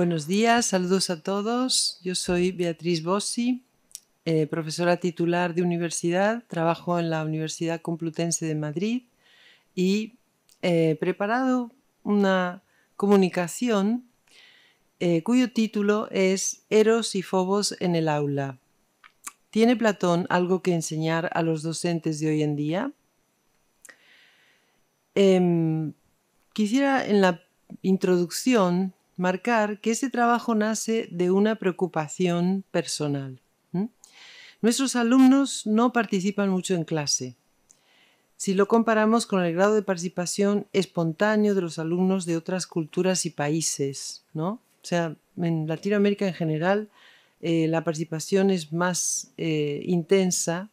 Buenos días, saludos a todos. Yo soy Beatriz Bossi, eh, profesora titular de universidad. Trabajo en la Universidad Complutense de Madrid y eh, he preparado una comunicación eh, cuyo título es Eros y Fobos en el aula. ¿Tiene Platón algo que enseñar a los docentes de hoy en día? Em, quisiera en la introducción marcar que ese trabajo nace de una preocupación personal. Nuestros alumnos no participan mucho en clase, si lo comparamos con el grado de participación espontáneo de los alumnos de otras culturas y países, ¿no? O sea, en Latinoamérica en general eh, la participación es más eh, intensa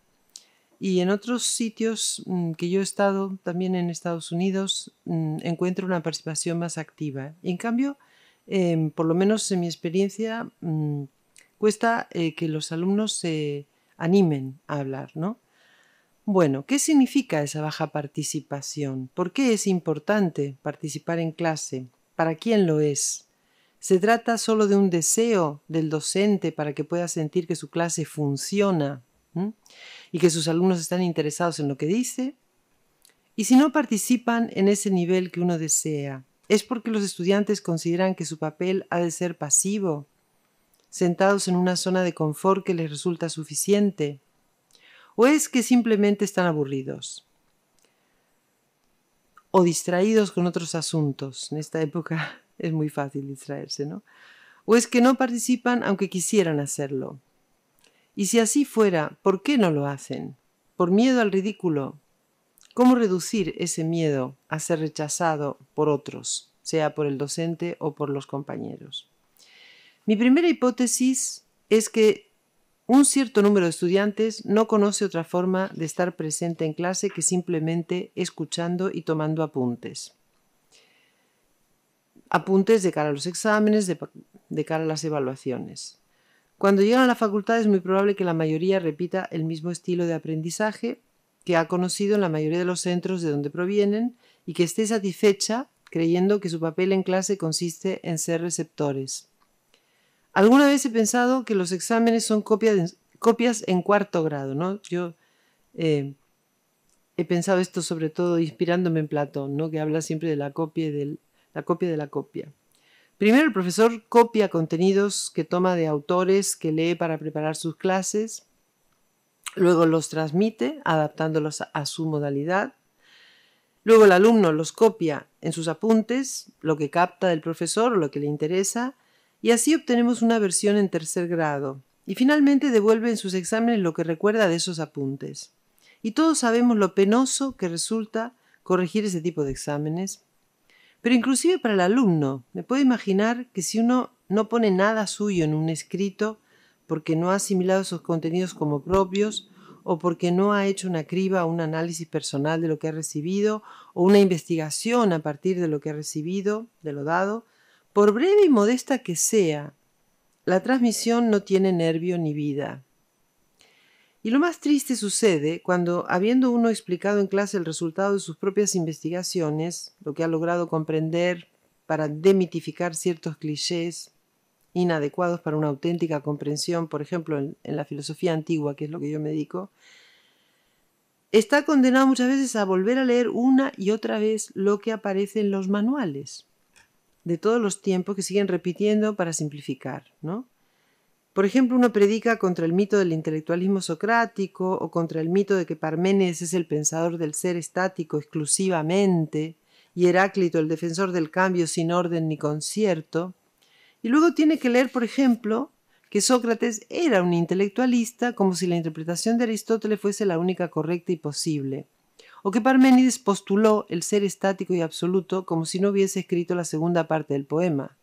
y en otros sitios mm, que yo he estado, también en Estados Unidos, mm, encuentro una participación más activa. En cambio, Em, por lo menos en mi experiencia, mm, cuesta eh, que los alumnos se animen a hablar, ¿no? Bueno, ¿qué significa esa baja participación? ¿Por qué es importante participar en clase? ¿Para quién lo es? ¿Se trata solo de un deseo del docente para que pueda sentir que su clase funciona y que sus alumnos están interesados en lo que dice? ¿Y si no participan en ese nivel que uno desea, es porque los estudiantes consideran que su papel ha de ser pasivo, sentados en una zona de confort que les resulta suficiente, o es que simplemente están aburridos o distraídos con otros asuntos. En esta época es muy fácil distraerse, ¿no? O es que no participan aunque quisieran hacerlo. Y si así fuera, ¿por qué no lo hacen? ¿Por miedo al ridículo? ¿Cómo reducir ese miedo a ser rechazado por otros, sea por el docente o por los compañeros? Mi primera hipótesis es que un cierto número de estudiantes no conoce otra forma de estar presente en clase que simplemente escuchando y tomando apuntes. Apuntes de cara a los exámenes, de, cara a las evaluaciones. Cuando llegan a la facultad es muy probable que la mayoría repita el mismo estilo de aprendizaje que ha conocido en la mayoría de los centros de donde provienen y que esté satisfecha creyendo que su papel en clase consiste en ser receptores. Alguna vez he pensado que los exámenes son copias, en cuarto grado, ¿no? Yo eh, he pensado esto sobre todo inspirándome en Platón, ¿no? Que habla siempre de la copia, la copia de la copia. Primero el profesor copia contenidos que toma de autores que lee para preparar sus clases Luego los transmite adaptándolos a su modalidad. Luego el alumno los copia en sus apuntes, lo que capta del profesor lo que le interesa, y así obtenemos una versión en tercer grado. Y finalmente devuelve en sus exámenes lo que recuerda de esos apuntes. Y todos sabemos lo penoso que resulta corregir ese tipo de exámenes. Pero inclusive para el alumno, me puedo imaginar que si uno no pone nada suyo en un escrito, porque no ha asimilado esos contenidos como propios o porque no ha hecho una criba o un análisis personal de lo que ha recibido o una investigación a partir de lo que ha recibido, de lo dado, por breve y modesta que sea, la transmisión no tiene nervio ni vida. Y lo más triste sucede cuando, habiendo uno explicado en clase el resultado de sus propias investigaciones, lo que ha logrado comprender para demitificar ciertos clichés, inadecuados para una auténtica comprensión, por ejemplo, en, la filosofía antigua, que es lo que yo me dedico, está condenado muchas veces a volver a leer una y otra vez lo que aparece en los manuales de todos los tiempos que siguen repitiendo para simplificar, ¿no? Por ejemplo, uno predica contra el mito del intelectualismo socrático o contra el mito de que Parménides es el pensador del ser estático exclusivamente y Heráclito el defensor del cambio sin orden ni concierto. Y luego tiene que leer, por ejemplo, que Sócrates era un intelectualista como si la interpretación de Aristóteles fuese la única correcta y posible, o que Parménides postuló el ser estático y absoluto como si no hubiese escrito la segunda parte del poema,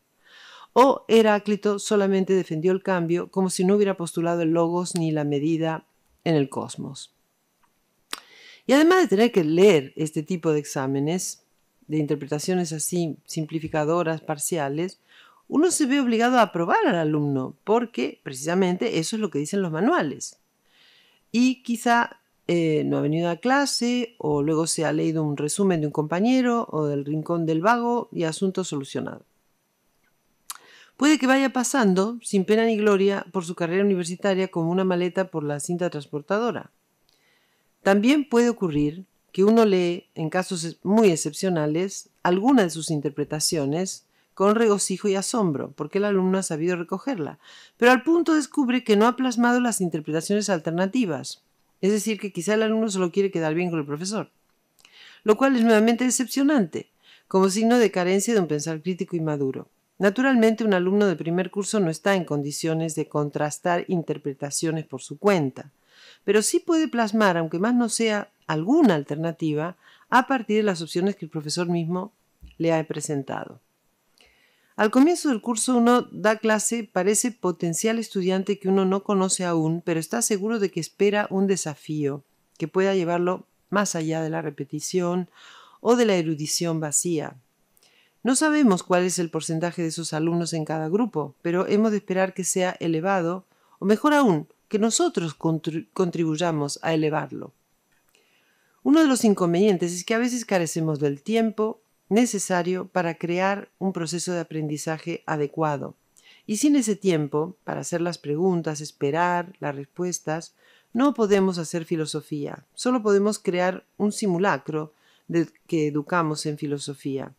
o Heráclito solamente defendió el cambio como si no hubiera postulado el logos ni la medida en el cosmos. Y además de tener que leer este tipo de exámenes, de interpretaciones así simplificadoras, parciales, uno se ve obligado a aprobar al alumno, porque precisamente eso es lo que dicen los manuales. Y quizá eh, no ha venido a clase o luego se ha leído un resumen de un compañero o del rincón del vago y asunto solucionado. Puede que vaya pasando, sin pena ni gloria, por su carrera universitaria como una maleta por la cinta transportadora. También puede ocurrir que uno lee, en casos muy excepcionales, alguna de sus interpretaciones con regocijo y asombro, porque el alumno ha sabido recogerla, pero al punto descubre que no ha plasmado las interpretaciones alternativas, es decir, que quizá el alumno solo quiere quedar bien con el profesor, lo cual es nuevamente decepcionante, como signo de carencia de un pensar crítico y maduro. Naturalmente, un alumno de primer curso no está en condiciones de contrastar interpretaciones por su cuenta, pero sí puede plasmar, aunque más no sea alguna alternativa, a partir de las opciones que el profesor mismo le ha presentado. Al comienzo del curso uno da clase para ese potencial estudiante que uno no conoce aún, pero está seguro de que espera un desafío que pueda llevarlo más allá de la repetición o de la erudición vacía. No sabemos cuál es el porcentaje de esos alumnos en cada grupo, pero hemos de esperar que sea elevado, o mejor aún, que nosotros contribuyamos a elevarlo. Uno de los inconvenientes es que a veces carecemos del tiempo, necesario para crear un proceso de aprendizaje adecuado. Y sin ese tiempo, para hacer las preguntas, esperar las respuestas, no podemos hacer filosofía, solo podemos crear un simulacro de que educamos en filosofía.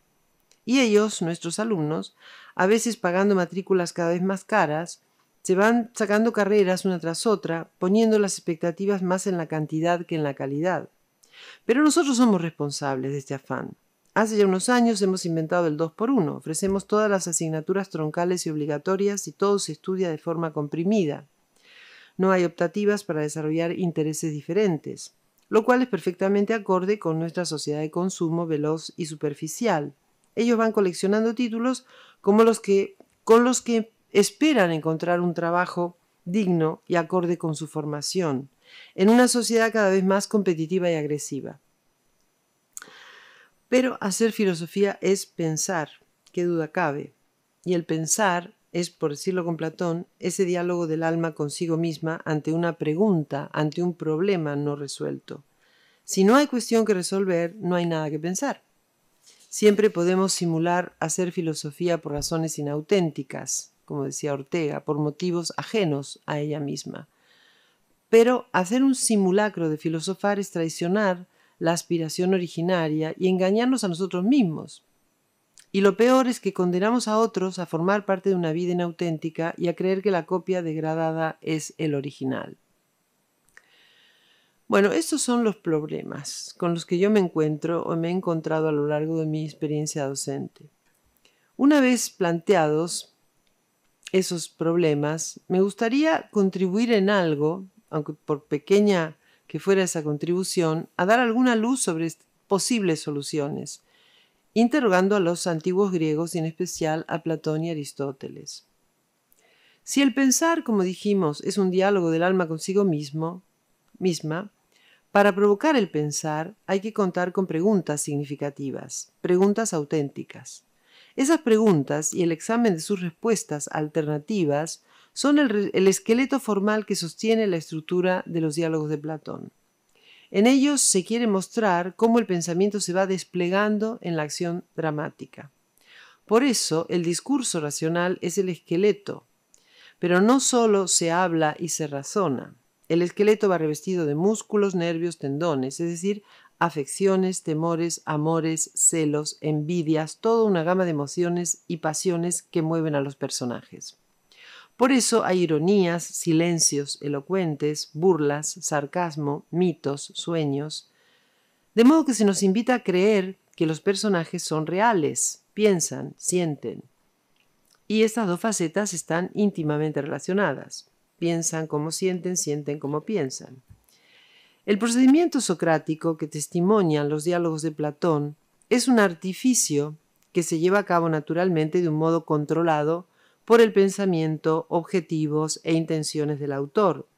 Y ellos, nuestros alumnos, a veces pagando matrículas cada vez más caras, se van sacando carreras una tras otra, poniendo las expectativas más en la cantidad que en la calidad. Pero nosotros somos responsables de este afán. Hace ya unos años hemos inventado el 2x1. Ofrecemos todas las asignaturas troncales y obligatorias y todo se estudia de forma comprimida. No hay optativas para desarrollar intereses diferentes, lo cual es perfectamente acorde con nuestra sociedad de consumo veloz y superficial. Ellos van coleccionando títulos como los que, con los que esperan encontrar un trabajo digno y acorde con su formación, en una sociedad cada vez más competitiva y agresiva. Pero hacer filosofía es pensar, qué duda cabe. Y el pensar es, por decirlo con Platón, ese diálogo del alma consigo misma ante una pregunta, ante un problema no resuelto. Si no hay cuestión que resolver, no hay nada que pensar. Siempre podemos simular hacer filosofía por razones inauténticas, como decía Ortega, por motivos ajenos a ella misma. Pero hacer un simulacro de filosofar es traicionar la aspiración originaria y engañarnos a nosotros mismos. Y lo peor es que condenamos a otros a formar parte de una vida inauténtica y a creer que la copia degradada es el original. Bueno, estos son los problemas con los que yo me encuentro o me he encontrado a lo largo de mi experiencia docente. Una vez planteados esos problemas, me gustaría contribuir en algo, aunque por pequeña que fuera esa contribución a dar alguna luz sobre posibles soluciones, interrogando a los antiguos griegos y en especial a Platón y Aristóteles. Si el pensar, como dijimos, es un diálogo del alma consigo mismo, misma, para provocar el pensar hay que contar con preguntas significativas, preguntas auténticas. Esas preguntas y el examen de sus respuestas alternativas son el, esqueleto formal que sostiene la estructura de los diálogos de Platón. En ellos se quiere mostrar cómo el pensamiento se va desplegando en la acción dramática. Por eso el discurso racional es el esqueleto, pero no solo se habla y se razona. El esqueleto va revestido de músculos, nervios, tendones, es decir, afecciones, temores, amores, celos, envidias, toda una gama de emociones y pasiones que mueven a los personajes. Por eso hay ironías, silencios elocuentes, burlas, sarcasmo, mitos, sueños. De modo que se nos invita a creer que los personajes son reales, piensan, sienten. Y estas dos facetas están íntimamente relacionadas. Piensan como sienten, sienten como piensan. El procedimiento socrático que testimonian los diálogos de Platón es un artificio que se lleva a cabo naturalmente de un modo controlado por el pensamiento, objetivos e intenciones del autor,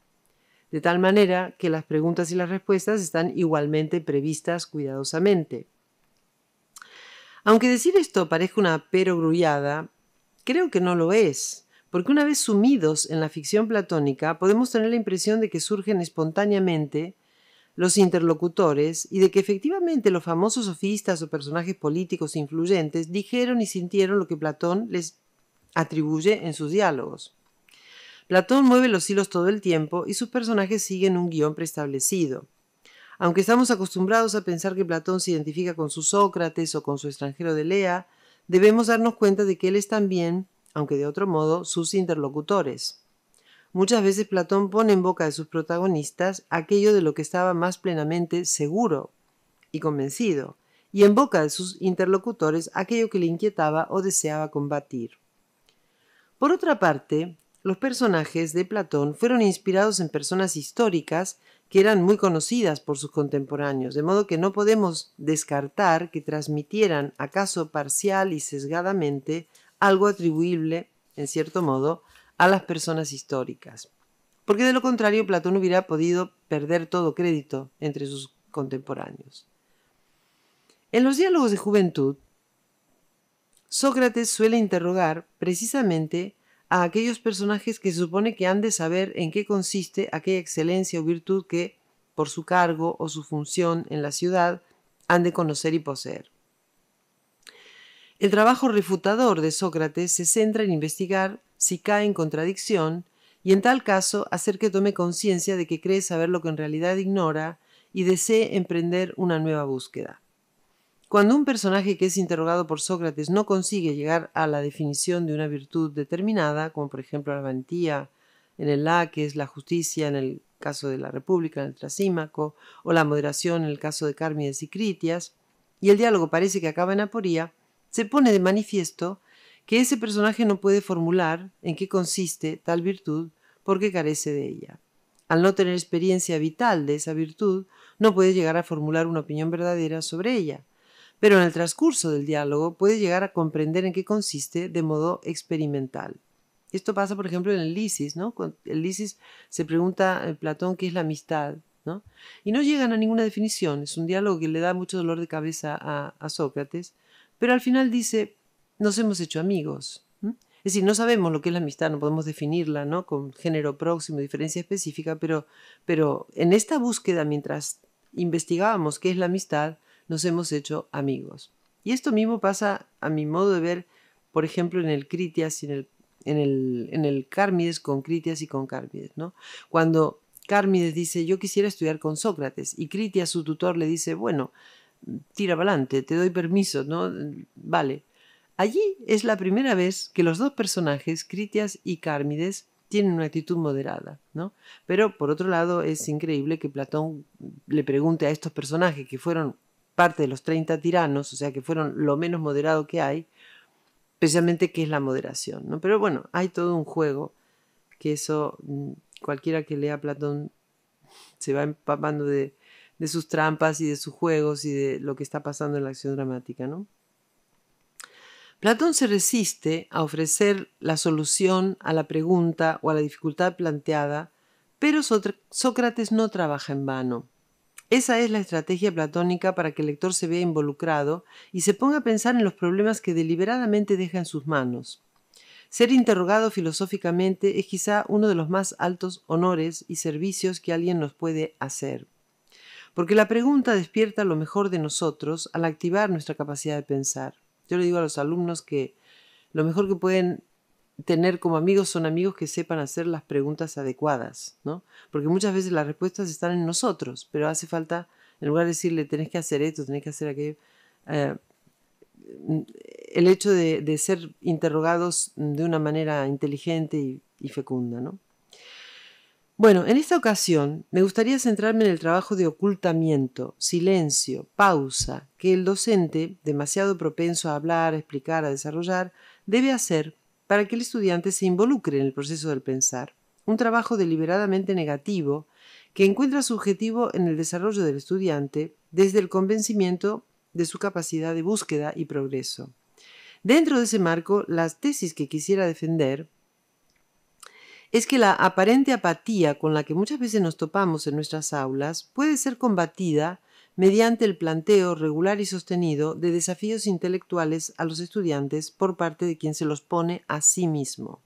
de tal manera que las preguntas y las respuestas están igualmente previstas cuidadosamente. Aunque decir esto parezca una perogrullada, creo que no lo es, porque una vez sumidos en la ficción platónica podemos tener la impresión de que surgen espontáneamente los interlocutores y de que efectivamente los famosos sofistas o personajes políticos influyentes dijeron y sintieron lo que Platón les atribuye en sus diálogos. Platón mueve los hilos todo el tiempo y sus personajes siguen un guión preestablecido. Aunque estamos acostumbrados a pensar que Platón se identifica con su Sócrates o con su extranjero de Lea, debemos darnos cuenta de que él es también, aunque de otro modo, sus interlocutores. Muchas veces Platón pone en boca de sus protagonistas aquello de lo que estaba más plenamente seguro y convencido, y en boca de sus interlocutores aquello que le inquietaba o deseaba combatir. Por otra parte, los personajes de Platón fueron inspirados en personas históricas que eran muy conocidas por sus contemporáneos, de modo que no podemos descartar que transmitieran, acaso parcial y sesgadamente, algo atribuible, en cierto modo, a las personas históricas. Porque de lo contrario, Platón hubiera podido perder todo crédito entre sus contemporáneos. En los diálogos de juventud, Sócrates suele interrogar precisamente a aquellos personajes que se supone que han de saber en qué consiste aquella excelencia o virtud que, por su cargo o su función en la ciudad, han de conocer y poseer. El trabajo refutador de Sócrates se centra en investigar si cae en contradicción y en tal caso hacer que tome conciencia de que cree saber lo que en realidad ignora y desee emprender una nueva búsqueda. Cuando un personaje que es interrogado por Sócrates no consigue llegar a la definición de una virtud determinada, como por ejemplo la valentía en el Laques, la justicia en el caso de la República, en el Trasímaco, o la moderación en el caso de Cármides y Critias, y el diálogo parece que acaba en aporía, se pone de manifiesto que ese personaje no puede formular en qué consiste tal virtud porque carece de ella. Al no tener experiencia vital de esa virtud, no puede llegar a formular una opinión verdadera sobre ella pero en el transcurso del diálogo puede llegar a comprender en qué consiste de modo experimental. Esto pasa, por ejemplo, en el Lysis, ¿no? El Lysis se pregunta a Platón qué es la amistad, Y no llegan a ninguna definición. Es un diálogo que le da mucho dolor de cabeza a, Sócrates, pero al final dice, nos hemos hecho amigos. Es decir, no sabemos lo que es la amistad, no podemos definirla, ¿no? Con género próximo, diferencia específica, pero, pero en esta búsqueda, mientras investigábamos qué es la amistad, nos hemos hecho amigos. Y esto mismo pasa, a mi modo de ver, por ejemplo, en el Critias y en el, en el, en Cármides con Critias y con Cármides, ¿no? Cuando Cármides dice, yo quisiera estudiar con Sócrates, y Critias, su tutor, le dice, bueno, tira adelante, te doy permiso, ¿no? Vale. Allí es la primera vez que los dos personajes, Critias y Cármides, tienen una actitud moderada, ¿no? Pero por otro lado es increíble que Platón le pregunte a estos personajes que fueron parte de los 30 tiranos, o sea que fueron lo menos moderado que hay, especialmente que es la moderación. ¿no? Pero bueno, hay todo un juego que eso mm, cualquiera que lea Platón se va empapando de, de sus trampas y de sus juegos y de lo que está pasando en la acción dramática. ¿no? Platón se resiste a ofrecer la solución a la pregunta o a la dificultad planteada, pero Sócrates no trabaja en vano. Esa es la estrategia platónica para que el lector se vea involucrado y se ponga a pensar en los problemas que deliberadamente deja en sus manos. Ser interrogado filosóficamente es quizá uno de los más altos honores y servicios que alguien nos puede hacer. Porque la pregunta despierta lo mejor de nosotros al activar nuestra capacidad de pensar. Yo le digo a los alumnos que lo mejor que pueden tener como amigos son amigos que sepan hacer las preguntas adecuadas, ¿no? Porque muchas veces las respuestas están en nosotros, pero hace falta, en lugar de decirle tenés que hacer esto, tenés que hacer aquello, eh, mm, el hecho de, ser interrogados de una manera inteligente y, fecunda, ¿no? Bueno, en esta ocasión me gustaría centrarme en el trabajo de ocultamiento, silencio, pausa, que el docente, demasiado propenso a hablar, a explicar, a desarrollar, debe hacer para que el estudiante se involucre en el proceso del pensar, un trabajo deliberadamente negativo que encuentra su objetivo en el desarrollo del estudiante desde el convencimiento de su capacidad de búsqueda y progreso. Dentro de ese marco, las tesis que quisiera defender es que la aparente apatía con la que muchas veces nos topamos en nuestras aulas puede ser combatida mediante el planteo regular y sostenido de desafíos intelectuales a los estudiantes por parte de quien se los pone a sí mismo.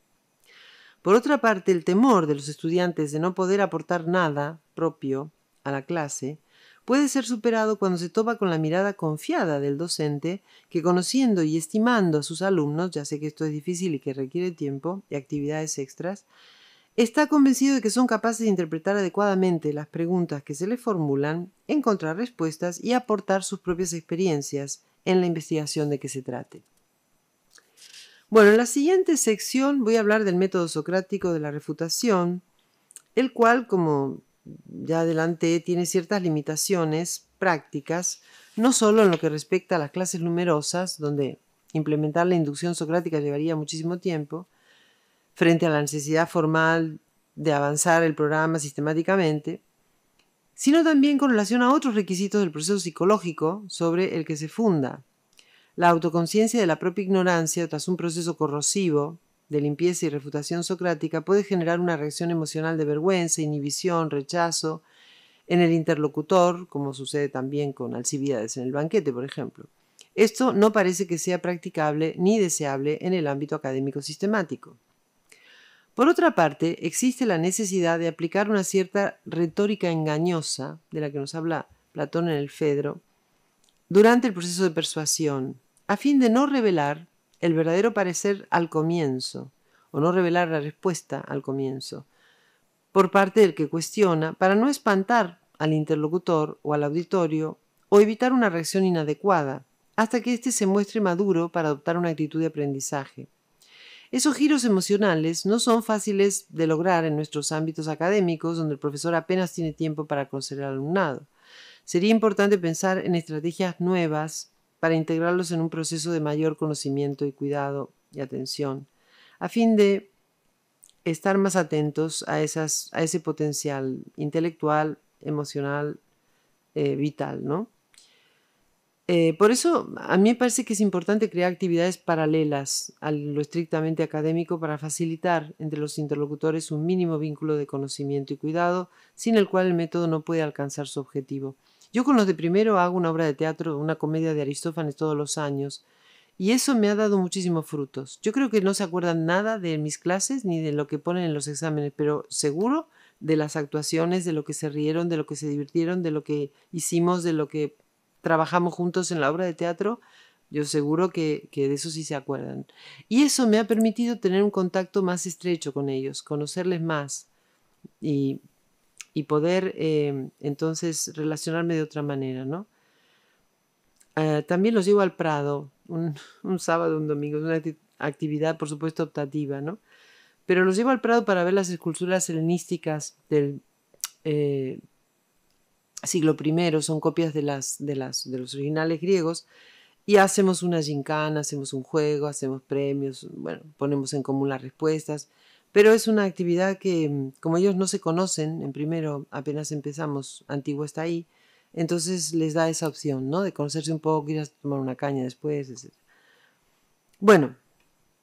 Por otra parte, el temor de los estudiantes de no poder aportar nada propio a la clase puede ser superado cuando se topa con la mirada confiada del docente que conociendo y estimando a sus alumnos, ya sé que esto es difícil y que requiere tiempo y actividades extras, está convencido de que son capaces de interpretar adecuadamente las preguntas que se les formulan, encontrar respuestas y aportar sus propias experiencias en la investigación de que se trate. Bueno, en la siguiente sección voy a hablar del método socrático de la refutación, el cual, como ya adelanté, tiene ciertas limitaciones prácticas, no solo en lo que respecta a las clases numerosas, donde implementar la inducción socrática llevaría muchísimo tiempo, frente a la necesidad formal de avanzar el programa sistemáticamente, sino también con relación a otros requisitos del proceso psicológico sobre el que se funda. La autoconciencia de la propia ignorancia tras un proceso corrosivo de limpieza y refutación socrática puede generar una reacción emocional de vergüenza, inhibición, rechazo en el interlocutor, como sucede también con Alcibiades en el banquete, por ejemplo. Esto no parece que sea practicable ni deseable en el ámbito académico sistemático. Por otra parte, existe la necesidad de aplicar una cierta retórica engañosa, de la que nos habla Platón en el Fedro, durante el proceso de persuasión, a fin de no revelar el verdadero parecer al comienzo, o no revelar la respuesta al comienzo, por parte del que cuestiona, para no espantar al interlocutor o al auditorio, o evitar una reacción inadecuada, hasta que éste se muestre maduro para adoptar una actitud de aprendizaje. Esos giros emocionales no son fáciles de lograr en nuestros ámbitos académicos, donde el profesor apenas tiene tiempo para conocer al alumnado. Sería importante pensar en estrategias nuevas para integrarlos en un proceso de mayor conocimiento y cuidado y atención, a fin de estar más atentos a, ese potencial intelectual, emocional, eh, vital, ¿no? Eh, por eso a mí me parece que es importante crear actividades paralelas a lo estrictamente académico para facilitar entre los interlocutores un mínimo vínculo de conocimiento y cuidado sin el cual el método no puede alcanzar su objetivo. Yo con los de primero hago una obra de teatro, una comedia de Aristófanes todos los años y eso me ha dado muchísimos frutos. Yo creo que no se acuerdan nada de mis clases ni de lo que ponen en los exámenes, pero seguro de las actuaciones, de lo que se rieron, de lo que se divirtieron, de lo que hicimos, de lo que trabajamos juntos en la obra de teatro, yo seguro que, de eso sí se acuerdan. Y eso me ha permitido tener un contacto más estrecho con ellos, conocerles más y, poder eh, entonces relacionarme de otra manera, ¿no? Eh, también los llevo al Prado, un, sábado, un domingo, es una actividad por supuesto optativa, ¿no? Pero los llevo al Prado para ver las esculturas helenísticas del, eh, siglo I, son copias de, las, de, las, de los originales griegos, y hacemos una gincana, hacemos un juego, hacemos premios, bueno, ponemos en común las respuestas, pero es una actividad que, mm, como ellos no se conocen, en primero apenas empezamos, antiguo está ahí, entonces les da esa opción, ¿no? De conocerse un poco, ir a tomar una caña después, etc. Bueno,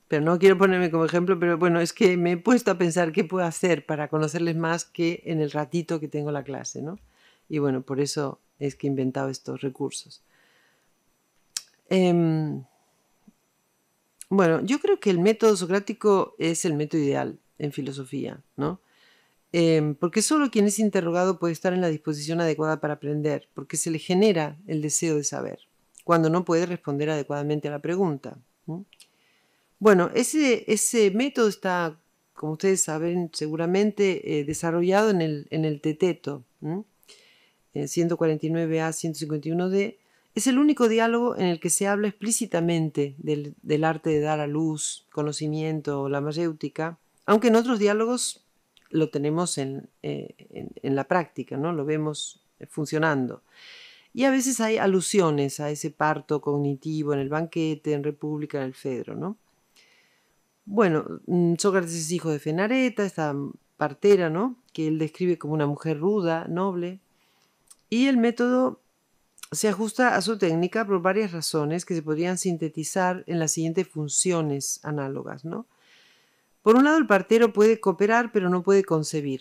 pero no quiero ponerme como ejemplo, pero bueno, es que me he puesto a pensar qué puedo hacer para conocerles más que en el ratito que tengo la clase, ¿no? Y bueno, por eso es que he inventado estos recursos. Em, bueno, yo creo que el método socrático es el método ideal en filosofía, ¿no? Em, porque solo quien es interrogado puede estar en la disposición adecuada para aprender, porque se le genera el deseo de saber, cuando no puede responder adecuadamente a la pregunta. Bueno, ese, ese, método está, como ustedes saben seguramente, eh, desarrollado en el, en el teteto. 149A, eh, 151D, es el único diálogo en el que se habla explícitamente del, arte de dar a luz, conocimiento o la mayéutica, aunque en otros diálogos lo tenemos eh, en, la práctica, ¿no? lo vemos funcionando. Y a veces hay alusiones a ese parto cognitivo en el banquete, en República, en el Fedro. ¿no? Bueno, mm, Sócrates es hijo de Fenareta, esta partera, ¿no? que él describe como una mujer ruda, noble, y el método se ajusta a su técnica por varias razones que se podrían sintetizar en las siguientes funciones análogas. ¿no? Por un lado, el partero puede cooperar, pero no puede concebir.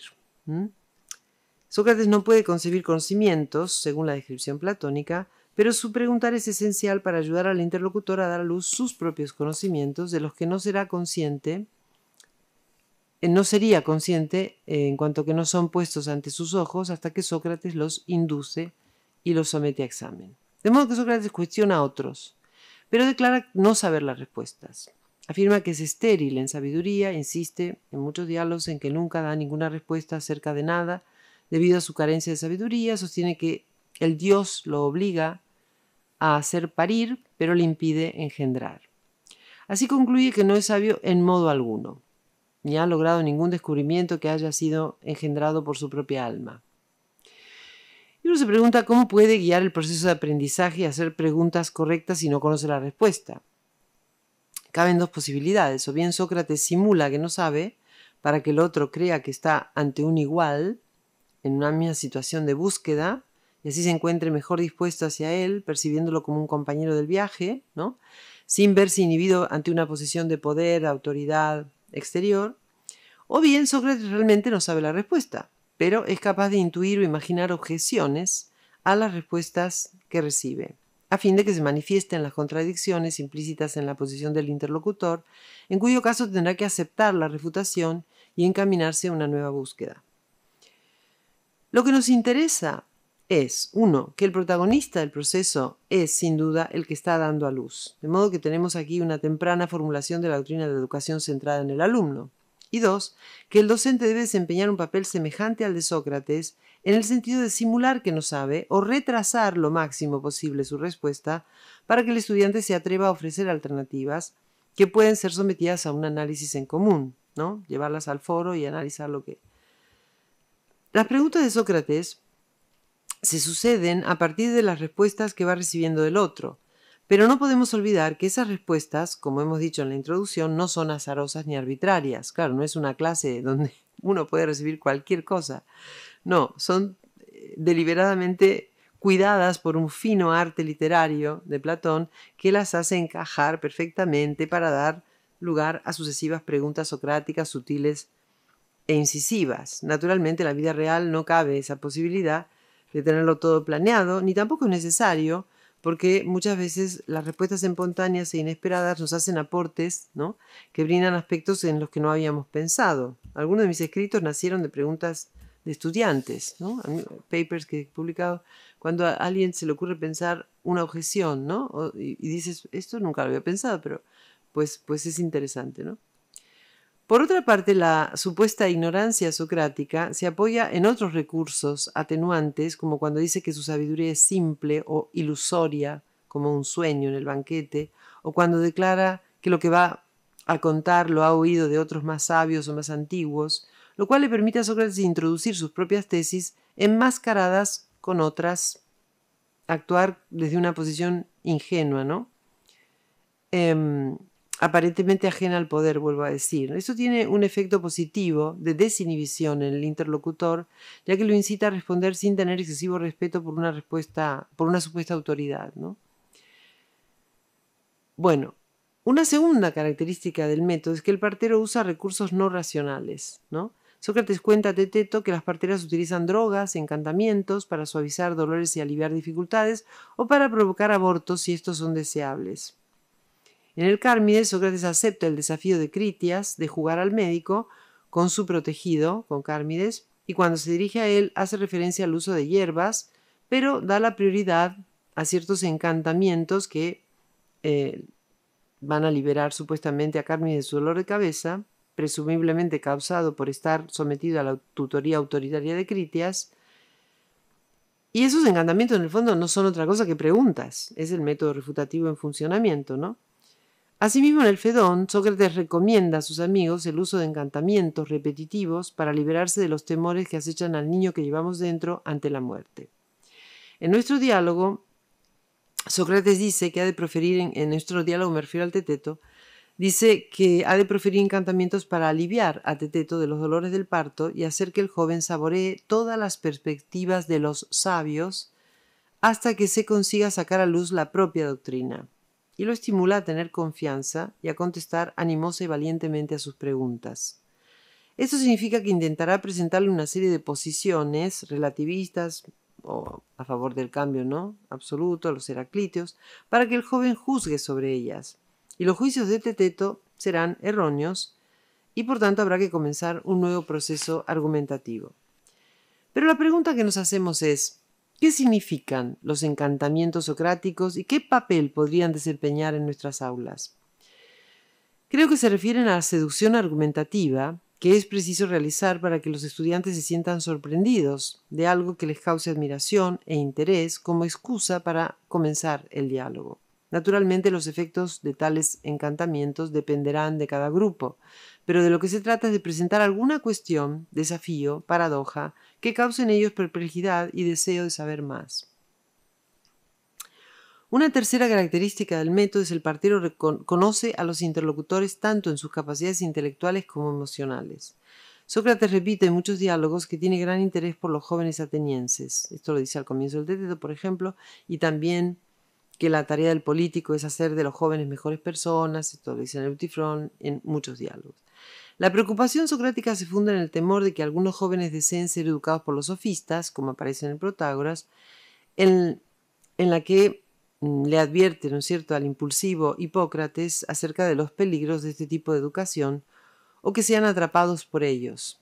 Sócrates no puede concebir conocimientos, según la descripción platónica, pero su preguntar es esencial para ayudar al interlocutor a dar a luz sus propios conocimientos de los que no será consciente eh, no sería consciente eh, en cuanto que no son puestos ante sus ojos hasta que Sócrates los induce y los somete a examen. De modo que Sócrates cuestiona a otros, pero declara no saber las respuestas. Afirma que es estéril en sabiduría, insiste en muchos diálogos en que nunca da ninguna respuesta acerca de nada debido a su carencia de sabiduría, sostiene que el Dios lo obliga a hacer parir, pero le impide engendrar. Así concluye que no es sabio en modo alguno ni ha logrado ningún descubrimiento que haya sido engendrado por su propia alma. Y uno se pregunta cómo puede guiar el proceso de aprendizaje y hacer preguntas correctas si no conoce la respuesta. Caben dos posibilidades, o bien Sócrates simula que no sabe para que el otro crea que está ante un igual, en una misma situación de búsqueda, y así se encuentre mejor dispuesto hacia él, percibiéndolo como un compañero del viaje, ¿no? sin verse inhibido ante una posición de poder, autoridad, exterior, o bien Sócrates realmente no sabe la respuesta, pero es capaz de intuir o imaginar objeciones a las respuestas que recibe, a fin de que se manifiesten las contradicciones implícitas en la posición del interlocutor, en cuyo caso tendrá que aceptar la refutación y encaminarse a una nueva búsqueda. Lo que nos interesa es, uno, que el protagonista del proceso es, sin duda, el que está dando a luz. De modo que tenemos aquí una temprana formulación de la doctrina de educación centrada en el alumno. Y dos, que el docente debe desempeñar un papel semejante al de Sócrates en el sentido de simular que no sabe o retrasar lo máximo posible su respuesta para que el estudiante se atreva a ofrecer alternativas que pueden ser sometidas a un análisis en común, ¿no? Llevarlas al foro y analizar lo que... Las preguntas de Sócrates se suceden a partir de las respuestas que va recibiendo del otro. Pero no podemos olvidar que esas respuestas, como hemos dicho en la introducción, no son azarosas ni arbitrarias. Claro, no es una clase donde uno puede recibir cualquier cosa. No, son eh, deliberadamente cuidadas por un fino arte literario de Platón que las hace encajar perfectamente para dar lugar a sucesivas preguntas socráticas sutiles e incisivas. Naturalmente, en la vida real no cabe esa posibilidad de tenerlo todo planeado, ni tampoco es necesario, porque muchas veces las respuestas espontáneas e inesperadas nos hacen aportes ¿no? que brindan aspectos en los que no habíamos pensado. Algunos de mis escritos nacieron de preguntas de estudiantes, ¿no? papers que he publicado, cuando a alguien se le ocurre pensar una objeción, ¿no? y, y dices, esto nunca lo había pensado, pero pues, pues es interesante, ¿no? Por otra parte, la supuesta ignorancia socrática se apoya en otros recursos atenuantes, como cuando dice que su sabiduría es simple o ilusoria, como un sueño en el banquete, o cuando declara que lo que va a contar lo ha oído de otros más sabios o más antiguos, lo cual le permite a Sócrates introducir sus propias tesis enmascaradas con otras, actuar desde una posición ingenua, ¿no? Em, aparentemente ajena al poder, vuelvo a decir. Eso tiene un efecto positivo de desinhibición en el interlocutor, ya que lo incita a responder sin tener excesivo respeto por una respuesta, por una supuesta autoridad. ¿no? Bueno, una segunda característica del método es que el partero usa recursos no racionales, ¿no? Sócrates cuenta a Teteto que las parteras utilizan drogas, encantamientos para suavizar dolores y aliviar dificultades o para provocar abortos si estos son deseables. En el Cármides, Sócrates acepta el desafío de Critias de jugar al médico con su protegido, con Cármides, y cuando se dirige a él hace referencia al uso de hierbas, pero da la prioridad a ciertos encantamientos que eh, van a liberar supuestamente a Cármides de su dolor de cabeza, presumiblemente causado por estar sometido a la tutoría autoritaria de Critias. Y esos encantamientos en el fondo no son otra cosa que preguntas, es el método refutativo en funcionamiento, ¿no? Asimismo, en el Fedón, Sócrates recomienda a sus amigos el uso de encantamientos repetitivos para liberarse de los temores que acechan al niño que llevamos dentro ante la muerte. En nuestro diálogo, Sócrates dice que ha de proferir, en, nuestro diálogo me al Teteto, dice que ha de proferir encantamientos para aliviar a Teteto de los dolores del parto y hacer que el joven saboree todas las perspectivas de los sabios hasta que se consiga sacar a luz la propia doctrina y lo estimula a tener confianza y a contestar animosa y valientemente a sus preguntas. Esto significa que intentará presentarle una serie de posiciones relativistas o a favor del cambio no absoluto a los heraclíteos para que el joven juzgue sobre ellas. Y los juicios de Teteto serán erróneos y por tanto habrá que comenzar un nuevo proceso argumentativo. Pero la pregunta que nos hacemos es, ¿Qué significan los encantamientos socráticos y qué papel podrían desempeñar en nuestras aulas? Creo que se refieren a la seducción argumentativa que es preciso realizar para que los estudiantes se sientan sorprendidos de algo que les cause admiración e interés como excusa para comenzar el diálogo. Naturalmente los efectos de tales encantamientos dependerán de cada grupo, pero de lo que se trata es de presentar alguna cuestión, desafío, paradoja, que causa en ellos perplejidad y deseo de saber más. Una tercera característica del método es el partido conoce a los interlocutores tanto en sus capacidades intelectuales como emocionales. Sócrates repite en muchos diálogos que tiene gran interés por los jóvenes atenienses. Esto lo dice al comienzo del Téteto, por ejemplo, y también que la tarea del político es hacer de los jóvenes mejores personas. Esto lo dice en el Utifrón, en muchos diálogos. La preocupación socrática se funda en el temor de que algunos jóvenes deseen ser educados por los sofistas, como aparece en el Protágoras, en, la que mm, le advierte, cierto?, al impulsivo Hipócrates acerca de los peligros de este tipo de educación o que sean atrapados por ellos.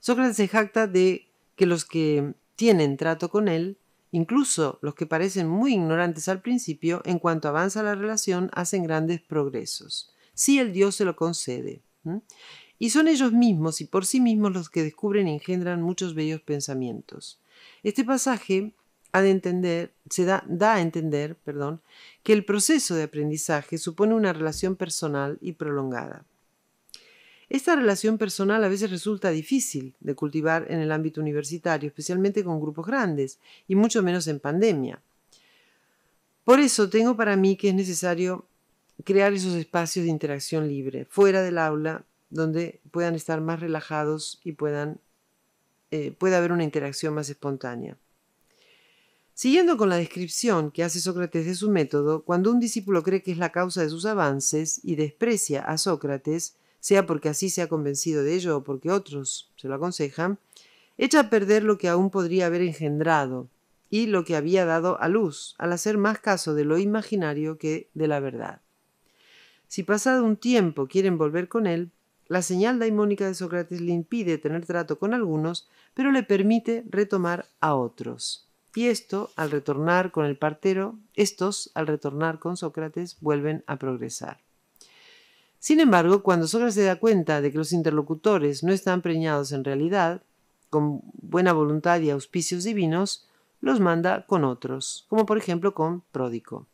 Sócrates se jacta de que los que tienen trato con él, incluso los que parecen muy ignorantes al principio, en cuanto avanza la relación, hacen grandes progresos, si el Dios se lo concede. Y son ellos mismos y por sí mismos los que descubren y engendran muchos bellos pensamientos. Este pasaje ha entender, se da, a entender perdón, que el proceso de aprendizaje supone una relación personal y prolongada. Esta relación personal a veces resulta difícil de cultivar en el ámbito universitario, especialmente con grupos grandes, y mucho menos en pandemia. Por eso tengo para mí que es necesario crear esos espacios de interacción libre, fuera del aula, donde puedan estar más relajados y puedan, eh, pueda haber una interacción más espontánea. Siguiendo con la descripción que hace Sócrates de su método, cuando un discípulo cree que es la causa de sus avances y desprecia a Sócrates, sea porque así se ha convencido de ello o porque otros se lo aconsejan, echa a perder lo que aún podría haber engendrado y lo que había dado a luz, al hacer más caso de lo imaginario que de la verdad. Si pasado un tiempo quieren volver con él, la señal daimónica de Sócrates le impide tener trato con algunos, pero le permite retomar a otros. Y esto, al retornar con el partero, estos, al retornar con Sócrates, vuelven a progresar. Sin embargo, cuando Sócrates se da cuenta de que los interlocutores no están preñados en realidad, con buena voluntad y auspicios divinos, los manda con otros, como por ejemplo con Pródico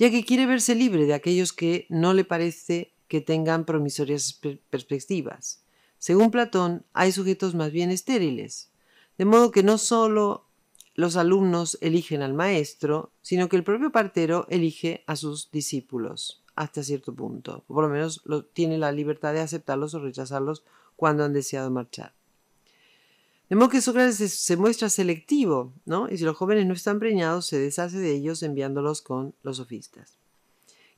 ya que quiere verse libre de aquellos que no le parece que tengan promisorias perspectivas. Según Platón, hay sujetos más bien estériles, de modo que no solo los alumnos eligen al maestro, sino que el propio partero elige a sus discípulos hasta cierto punto, o por lo menos tiene la libertad de aceptarlos o rechazarlos cuando han deseado marchar. De modo que Sócrates se, muestra selectivo, ¿no? Y si los jóvenes no están preñados, se deshace de ellos enviándolos con los sofistas.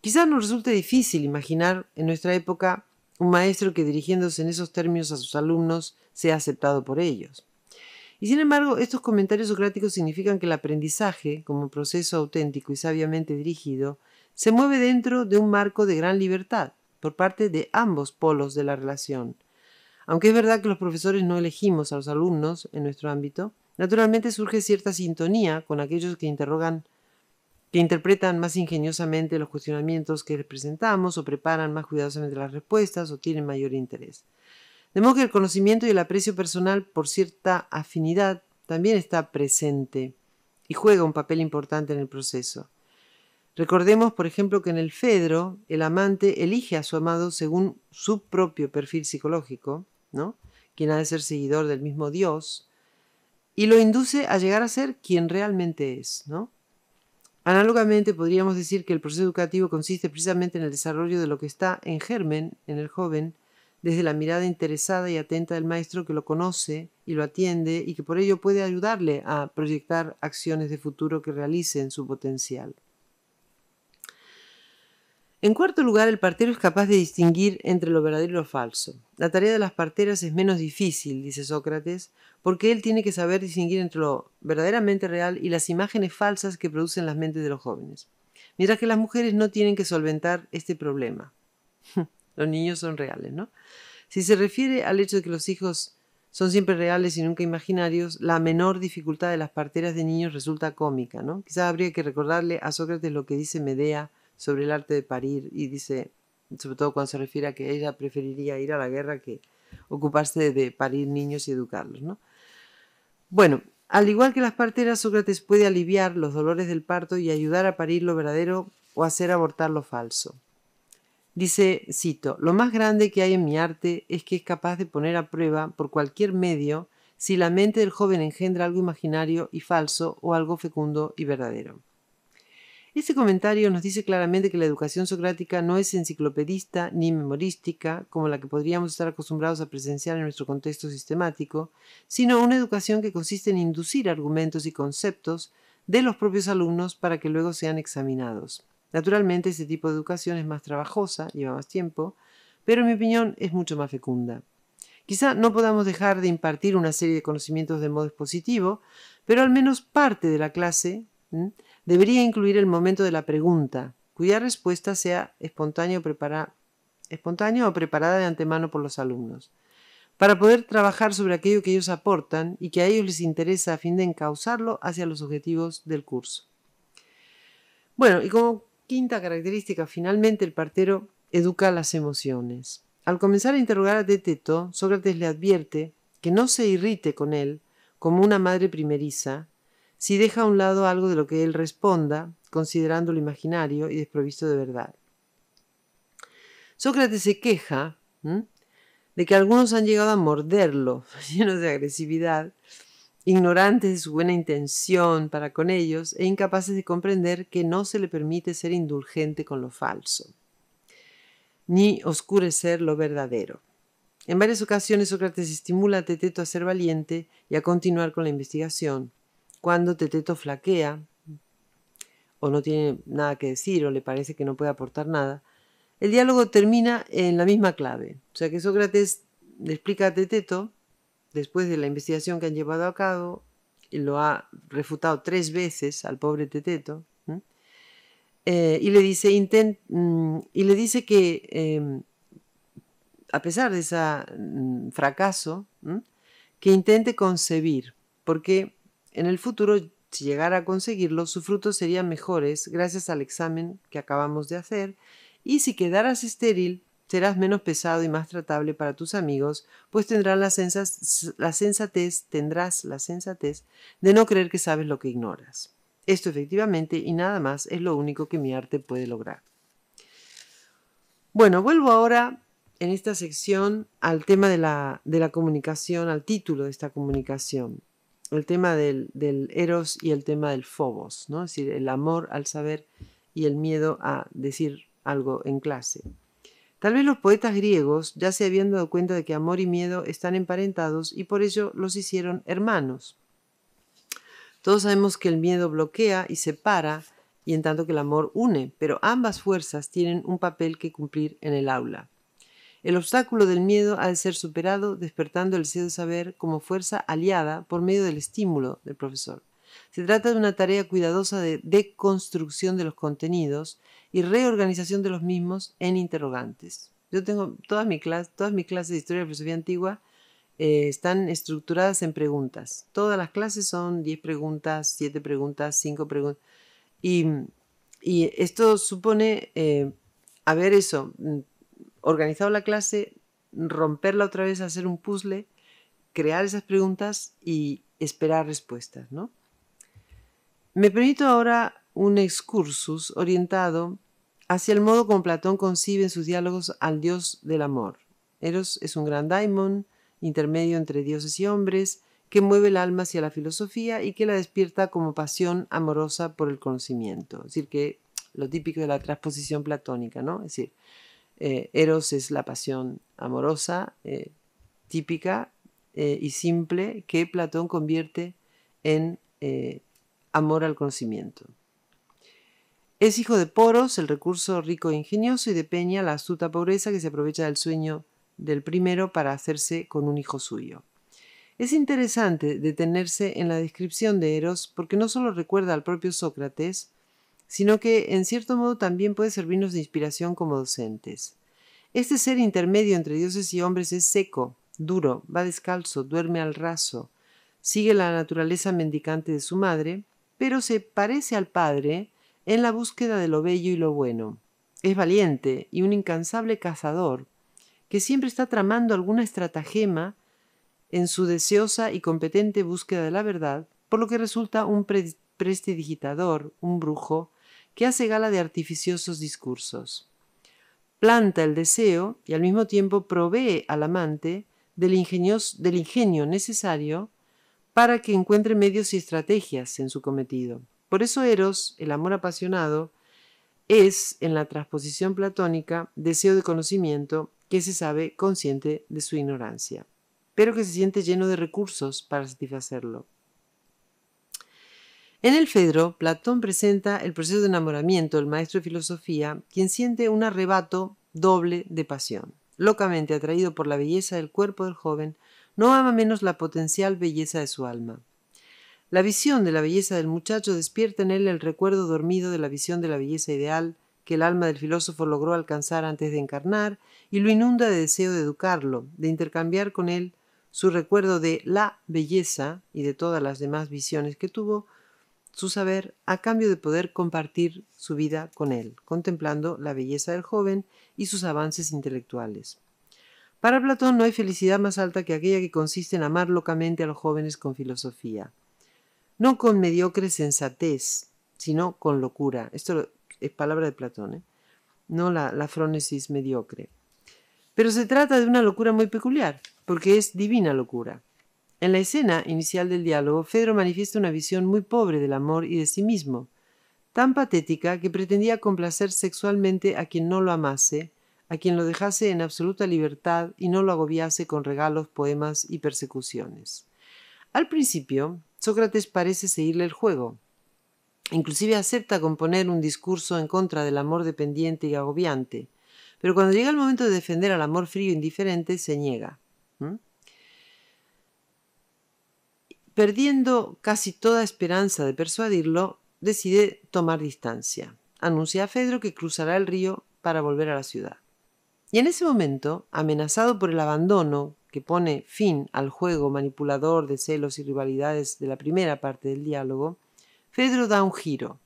Quizás nos resulte difícil imaginar en nuestra época un maestro que dirigiéndose en esos términos a sus alumnos sea aceptado por ellos. Y sin embargo, estos comentarios socráticos significan que el aprendizaje, como proceso auténtico y sabiamente dirigido, se mueve dentro de un marco de gran libertad por parte de ambos polos de la relación, aunque es verdad que los profesores no elegimos a los alumnos en nuestro ámbito, naturalmente surge cierta sintonía con aquellos que interrogan, que interpretan más ingeniosamente los cuestionamientos que les presentamos o preparan más cuidadosamente las respuestas o tienen mayor interés. De modo que el conocimiento y el aprecio personal por cierta afinidad también está presente y juega un papel importante en el proceso. Recordemos, por ejemplo, que en el Fedro el amante elige a su amado según su propio perfil psicológico, quien ha de ser seguidor del mismo Dios, y lo induce a llegar a ser quien realmente es. ¿no? Análogamente podríamos decir que el proceso educativo consiste precisamente en el desarrollo de lo que está en germen, en el joven, desde la mirada interesada y atenta del maestro que lo conoce y lo atiende y que por ello puede ayudarle a proyectar acciones de futuro que realicen su potencial. En cuarto lugar, el partero es capaz de distinguir entre lo verdadero y lo falso. La tarea de las parteras es menos difícil, dice Sócrates, porque él tiene que saber distinguir entre lo verdaderamente real y las imágenes falsas que producen las mentes de los jóvenes. Mientras que las mujeres no tienen que solventar este problema. los niños son reales, ¿no? Si se refiere al hecho de que los hijos son siempre reales y nunca imaginarios, la menor dificultad de las parteras de niños resulta cómica, ¿no? Quizás habría que recordarle a Sócrates lo que dice Medea sobre el arte de parir y dice, sobre todo cuando se refiere a que ella preferiría ir a la guerra que ocuparse de parir niños y educarlos. ¿no? Bueno, al igual que las parteras, Sócrates puede aliviar los dolores del parto y ayudar a parir lo verdadero o hacer abortar lo falso. Dice, cito, lo más grande que hay en mi arte es que es capaz de poner a prueba por cualquier medio si la mente del joven engendra algo imaginario y falso o algo fecundo y verdadero. Este comentario nos dice claramente que la educación socrática no es enciclopedista ni memorística, como la que podríamos estar acostumbrados a presenciar en nuestro contexto sistemático, sino una educación que consiste en inducir argumentos y conceptos de los propios alumnos para que luego sean examinados. Naturalmente, este tipo de educación es más trabajosa, lleva más tiempo, pero en mi opinión es mucho más fecunda. Quizá no podamos dejar de impartir una serie de conocimientos de modo expositivo, pero al menos parte de la clase Debería incluir el momento de la pregunta, cuya respuesta sea espontánea o preparada de antemano por los alumnos, para poder trabajar sobre aquello que ellos aportan y que a ellos les interesa a fin de encauzarlo hacia los objetivos del curso. Bueno, y como quinta característica, finalmente el partero educa las emociones. Al comenzar a interrogar a Teteto, Sócrates le advierte que no se irrite con él como una madre primeriza, si deja a un lado algo de lo que él responda, considerándolo imaginario y desprovisto de verdad. Sócrates se queja de que algunos han llegado a morderlo, llenos de agresividad, ignorantes de su buena intención para con ellos e incapaces de comprender que no se le permite ser indulgente con lo falso, ni oscurecer lo verdadero. En varias ocasiones Sócrates estimula a Teteto a ser valiente y a continuar con la investigación, cuando Teteto flaquea o no tiene nada que decir o le parece que no puede aportar nada, el diálogo termina en la misma clave. O sea que Sócrates le explica a Teteto, después de la investigación que han llevado a cabo, y lo ha refutado tres veces al pobre Teteto, eh, mm, y, le dice, que em, a pesar de ese mm, fracaso, que intente concebir, porque en el futuro, si llegara a conseguirlo, sus frutos serían mejores gracias al examen que acabamos de hacer, y si quedaras estéril, serás menos pesado y más tratable para tus amigos, pues tendrás la, sensatez, tendrás la sensatez de no creer que sabes lo que ignoras. Esto efectivamente y nada más es lo único que mi arte puede lograr. Bueno, vuelvo ahora en esta sección al tema de la comunicación, al título de esta comunicación el tema del, eros y el tema del fobos, ¿no? es decir, el amor al saber y el miedo a decir algo en clase. Tal vez los poetas griegos ya se habían dado cuenta de que amor y miedo están emparentados y por ello los hicieron hermanos. Todos sabemos que el miedo bloquea y separa, y en tanto que el amor une, pero ambas fuerzas tienen un papel que cumplir en el aula. El obstáculo del miedo ha de ser superado despertando el deseo de saber como fuerza aliada por medio del estímulo del profesor. Se trata de una tarea cuidadosa de deconstrucción de los contenidos y reorganización de los mismos en interrogantes. Yo tengo todas, mi clase, todas mis clases de historia de filosofía antigua eh, están estructuradas en preguntas. Todas las clases son 10 preguntas, 7 preguntas, 5 preguntas. Y, esto supone eh, haber eso, mm, organizado la clase, romperla otra vez, hacer un puzzle, crear esas preguntas y esperar respuestas, ¿no? Me permito ahora un excursus orientado hacia el modo como Platón concibe en sus diálogos al dios del amor. Eros es un gran daimon, intermedio entre dioses y hombres, que mueve el alma hacia la filosofía y que la despierta como pasión amorosa por el conocimiento. Es decir, que lo típico de la transposición platónica, ¿no? Es decir, eh, Eros es la pasión amorosa, eh, típica eh, y simple que Platón convierte en amor al conocimiento. Es hijo de Poros, el recurso rico e ingenioso, y de Peña, la astuta pobreza que se aprovecha del sueño del primero para hacerse con un hijo suyo. Es interesante detenerse en la descripción de Eros porque no solo recuerda al propio Sócrates, sino que en cierto modo también puede servirnos de inspiración como docentes. Este ser intermedio entre dioses y hombres es seco, duro, va descalzo, duerme al raso, sigue la naturaleza mendicante de su madre, pero se parece al padre en la búsqueda de lo bello y lo bueno. Es valiente y un incansable cazador, que siempre está tramando alguna estratagema en su deseosa y competente búsqueda de la verdad, por lo que resulta un prestidigitador, un brujo, que hace gala de artificiosos discursos. Planta el deseo y al mismo tiempo provee al amante del, ingenios, del ingenio necesario para que encuentre medios y estrategias en su cometido. Por eso Eros, el amor apasionado, es, en la transposición platónica, deseo de conocimiento que se sabe consciente de su ignorancia, pero que se siente lleno de recursos para satisfacerlo. En el Fedro, Platón presenta el proceso de enamoramiento del maestro de filosofía, quien siente un arrebato doble de pasión. Locamente atraído por la belleza del cuerpo del joven, no ama menos la potencial belleza de su alma. La visión de la belleza del muchacho despierta en él el recuerdo dormido de la visión de la belleza ideal que el alma del filósofo logró alcanzar antes de encarnar y lo inunda de deseo de educarlo, de intercambiar con él su recuerdo de la belleza y de todas las demás visiones que tuvo su saber a cambio de poder compartir su vida con él, contemplando la belleza del joven y sus avances intelectuales. Para Platón no hay felicidad más alta que aquella que consiste en amar locamente a los jóvenes con filosofía, no con mediocre sensatez, sino con locura. Esto es palabra de Platón, ¿eh? no la, la frónesis mediocre. Pero se trata de una locura muy peculiar, porque es divina locura. En la escena inicial del diálogo, Fedro manifiesta una visión muy pobre del amor y de sí mismo, tan patética que pretendía complacer sexualmente a quien no lo amase, a quien lo dejase en absoluta libertad y no lo agobiase con regalos, poemas y persecuciones. Al principio, Sócrates parece seguirle el juego. Inclusive acepta componer un discurso en contra del amor dependiente y agobiante, pero cuando llega el momento de defender al amor frío e indiferente, se niega. Perdiendo casi toda esperanza de persuadirlo, decide tomar distancia. Anuncia a Fedro que cruzará el río para volver a la ciudad. Y en ese momento, amenazado por el abandono que pone fin al juego manipulador de celos y rivalidades de la primera parte del diálogo, Fedro da un giro,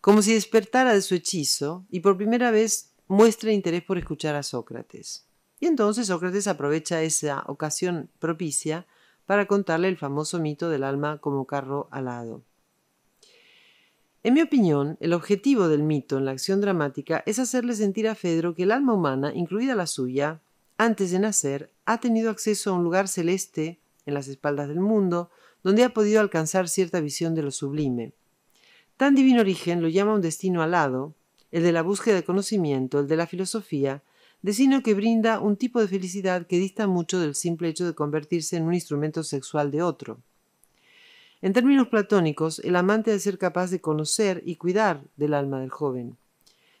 como si despertara de su hechizo y por primera vez muestra interés por escuchar a Sócrates. Y entonces Sócrates aprovecha esa ocasión propicia para contarle el famoso mito del alma como carro alado. En mi opinión, el objetivo del mito en la acción dramática es hacerle sentir a Fedro que el alma humana, incluida la suya, antes de nacer, ha tenido acceso a un lugar celeste en las espaldas del mundo, donde ha podido alcanzar cierta visión de lo sublime. Tan divino origen lo llama un destino alado, el de la búsqueda de conocimiento, el de la filosofía, Decino que brinda un tipo de felicidad que dista mucho del simple hecho de convertirse en un instrumento sexual de otro. En términos platónicos, el amante debe ser capaz de conocer y cuidar del alma del joven,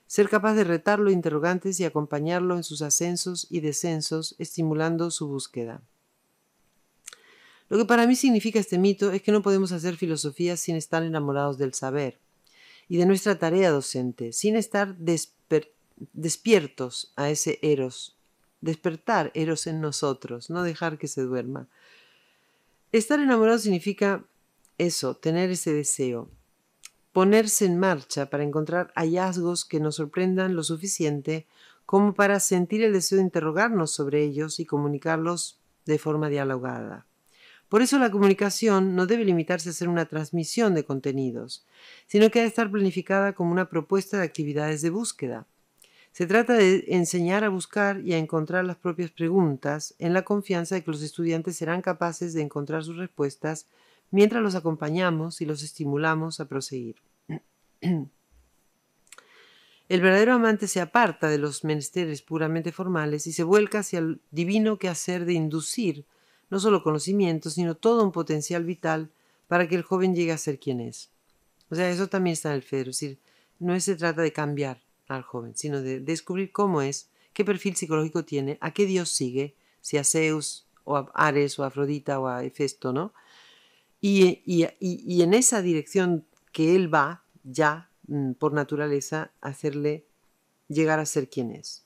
ser capaz de retarlo interrogantes y acompañarlo en sus ascensos y descensos, estimulando su búsqueda. Lo que para mí significa este mito es que no podemos hacer filosofía sin estar enamorados del saber y de nuestra tarea docente, sin estar despiertos despiertos a ese eros, despertar eros en nosotros, no dejar que se duerma. Estar enamorado significa eso, tener ese deseo, ponerse en marcha para encontrar hallazgos que nos sorprendan lo suficiente como para sentir el deseo de interrogarnos sobre ellos y comunicarlos de forma dialogada. Por eso la comunicación no debe limitarse a ser una transmisión de contenidos, sino que debe estar planificada como una propuesta de actividades de búsqueda. Se trata de enseñar a buscar y a encontrar las propias preguntas en la confianza de que los estudiantes serán capaces de encontrar sus respuestas mientras los acompañamos y los estimulamos a proseguir. El verdadero amante se aparta de los menesteres puramente formales y se vuelca hacia el divino quehacer de inducir no solo conocimiento, sino todo un potencial vital para que el joven llegue a ser quien es. O sea, eso también está en el Fedro, es decir, no se trata de cambiar, al joven, sino de descubrir cómo es, qué perfil psicológico tiene, a qué dios sigue, si a Zeus o a Ares o a Afrodita o a Hefesto, ¿no? Y, en esa dirección que él va, ya mm, por naturaleza, hacerle llegar a ser quien es.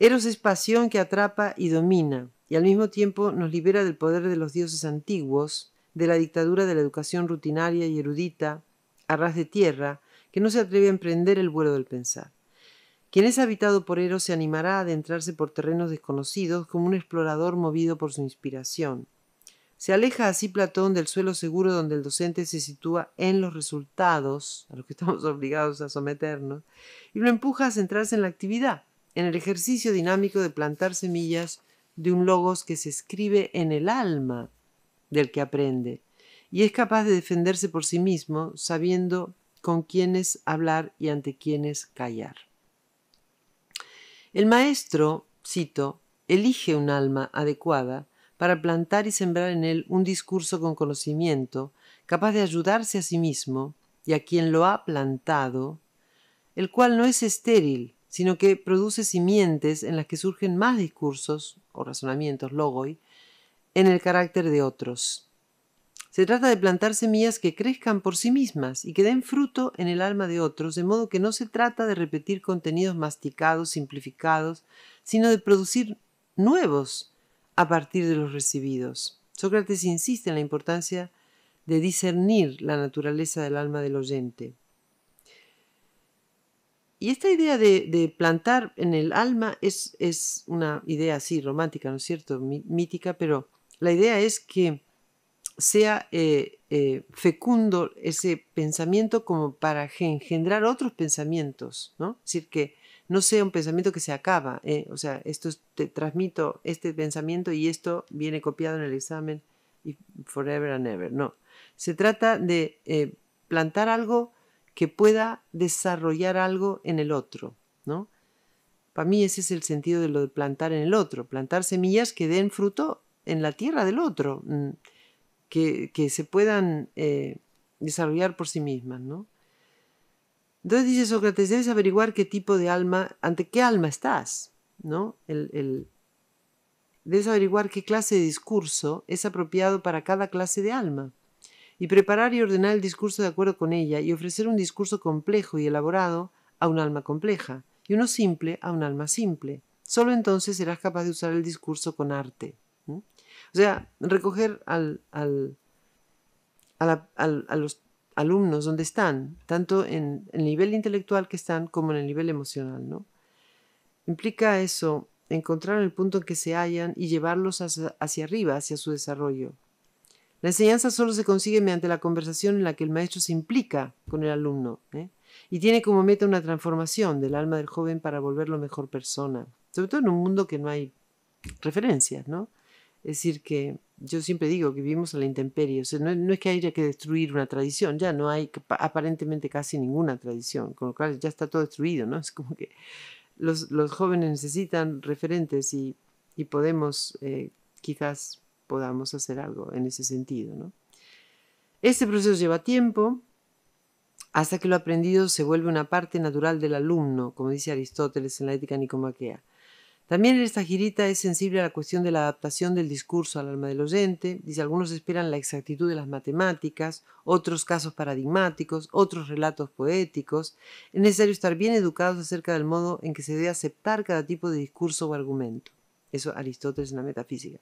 Eros es pasión que atrapa y domina, y al mismo tiempo nos libera del poder de los dioses antiguos, de la dictadura de la educación rutinaria y erudita, a ras de tierra, que no se atreve a emprender el vuelo del pensar. Quien es habitado por Eros se animará a adentrarse por terrenos desconocidos como un explorador movido por su inspiración. Se aleja así Platón del suelo seguro donde el docente se sitúa en los resultados, a los que estamos obligados a someternos, y lo empuja a centrarse en la actividad, en el ejercicio dinámico de plantar semillas de un logos que se escribe en el alma del que aprende, y es capaz de defenderse por sí mismo, sabiendo con quienes hablar y ante quienes callar. El maestro, cito, elige un alma adecuada para plantar y sembrar en él un discurso con conocimiento, capaz de ayudarse a sí mismo y a quien lo ha plantado, el cual no es estéril, sino que produce simientes en las que surgen más discursos o razonamientos logoi en el carácter de otros. Se trata de plantar semillas que crezcan por sí mismas y que den fruto en el alma de otros, de modo que no se trata de repetir contenidos masticados, simplificados, sino de producir nuevos a partir de los recibidos. Sócrates insiste en la importancia de discernir la naturaleza del alma del oyente. Y esta idea de, plantar en el alma es, es, una idea así romántica, ¿no es cierto? Mítica, pero la idea es que sea eh, eh, fecundo ese pensamiento como para engendrar otros pensamientos, ¿no? Es decir, que no sea un pensamiento que se acaba, ¿eh? o sea, esto te transmito este pensamiento y esto viene copiado en el examen y forever and ever, no. Se trata de plantar algo que pueda desarrollar algo en el otro, ¿no? Para mí ese es el sentido de lo de plantar en el otro, plantar semillas que den fruto en la tierra del otro. Mm que, se puedan eh, desarrollar por sí mismas, ¿no? Entonces dice Sócrates, debes averiguar qué tipo de alma, ante qué alma estás, ¿no? debes averiguar qué clase de discurso es apropiado para cada clase de alma y preparar y ordenar el discurso de acuerdo con ella y ofrecer un discurso complejo y elaborado a un alma compleja y uno simple a un alma simple. Solo entonces serás capaz de usar el discurso con arte. O sea, recoger a, los alumnos donde están, tanto en el nivel intelectual que están como en el nivel emocional, ¿no? Implica eso, encontrar el punto en que se hallan y llevarlos hacia, arriba, hacia su desarrollo. La enseñanza solo se consigue mediante la conversación en la que el maestro se implica con el alumno ¿eh? y tiene como meta una transformación del alma del joven para volverlo mejor persona, sobre todo en un mundo que no hay referencias, ¿no? Es decir, que yo siempre digo que vivimos a la intemperie, o sea, no, es que haya que destruir una tradición, ya no hay aparentemente casi ninguna tradición, con lo cual ya está todo destruido, ¿no? Es como que los, jóvenes necesitan referentes y, podemos, eh, quizás podamos hacer algo en ese sentido, ¿no? Este proceso lleva tiempo, hasta que lo aprendido se vuelve una parte natural del alumno, como dice Aristóteles en la Ética Nicomaquea. También en esta girita es sensible a la cuestión de la adaptación del discurso al alma del oyente, dice algunos esperan la exactitud de las matemáticas, otros casos paradigmáticos, otros relatos poéticos. Es necesario estar bien educados acerca del modo en que se debe aceptar cada tipo de discurso o argumento. Eso Aristóteles en la metafísica.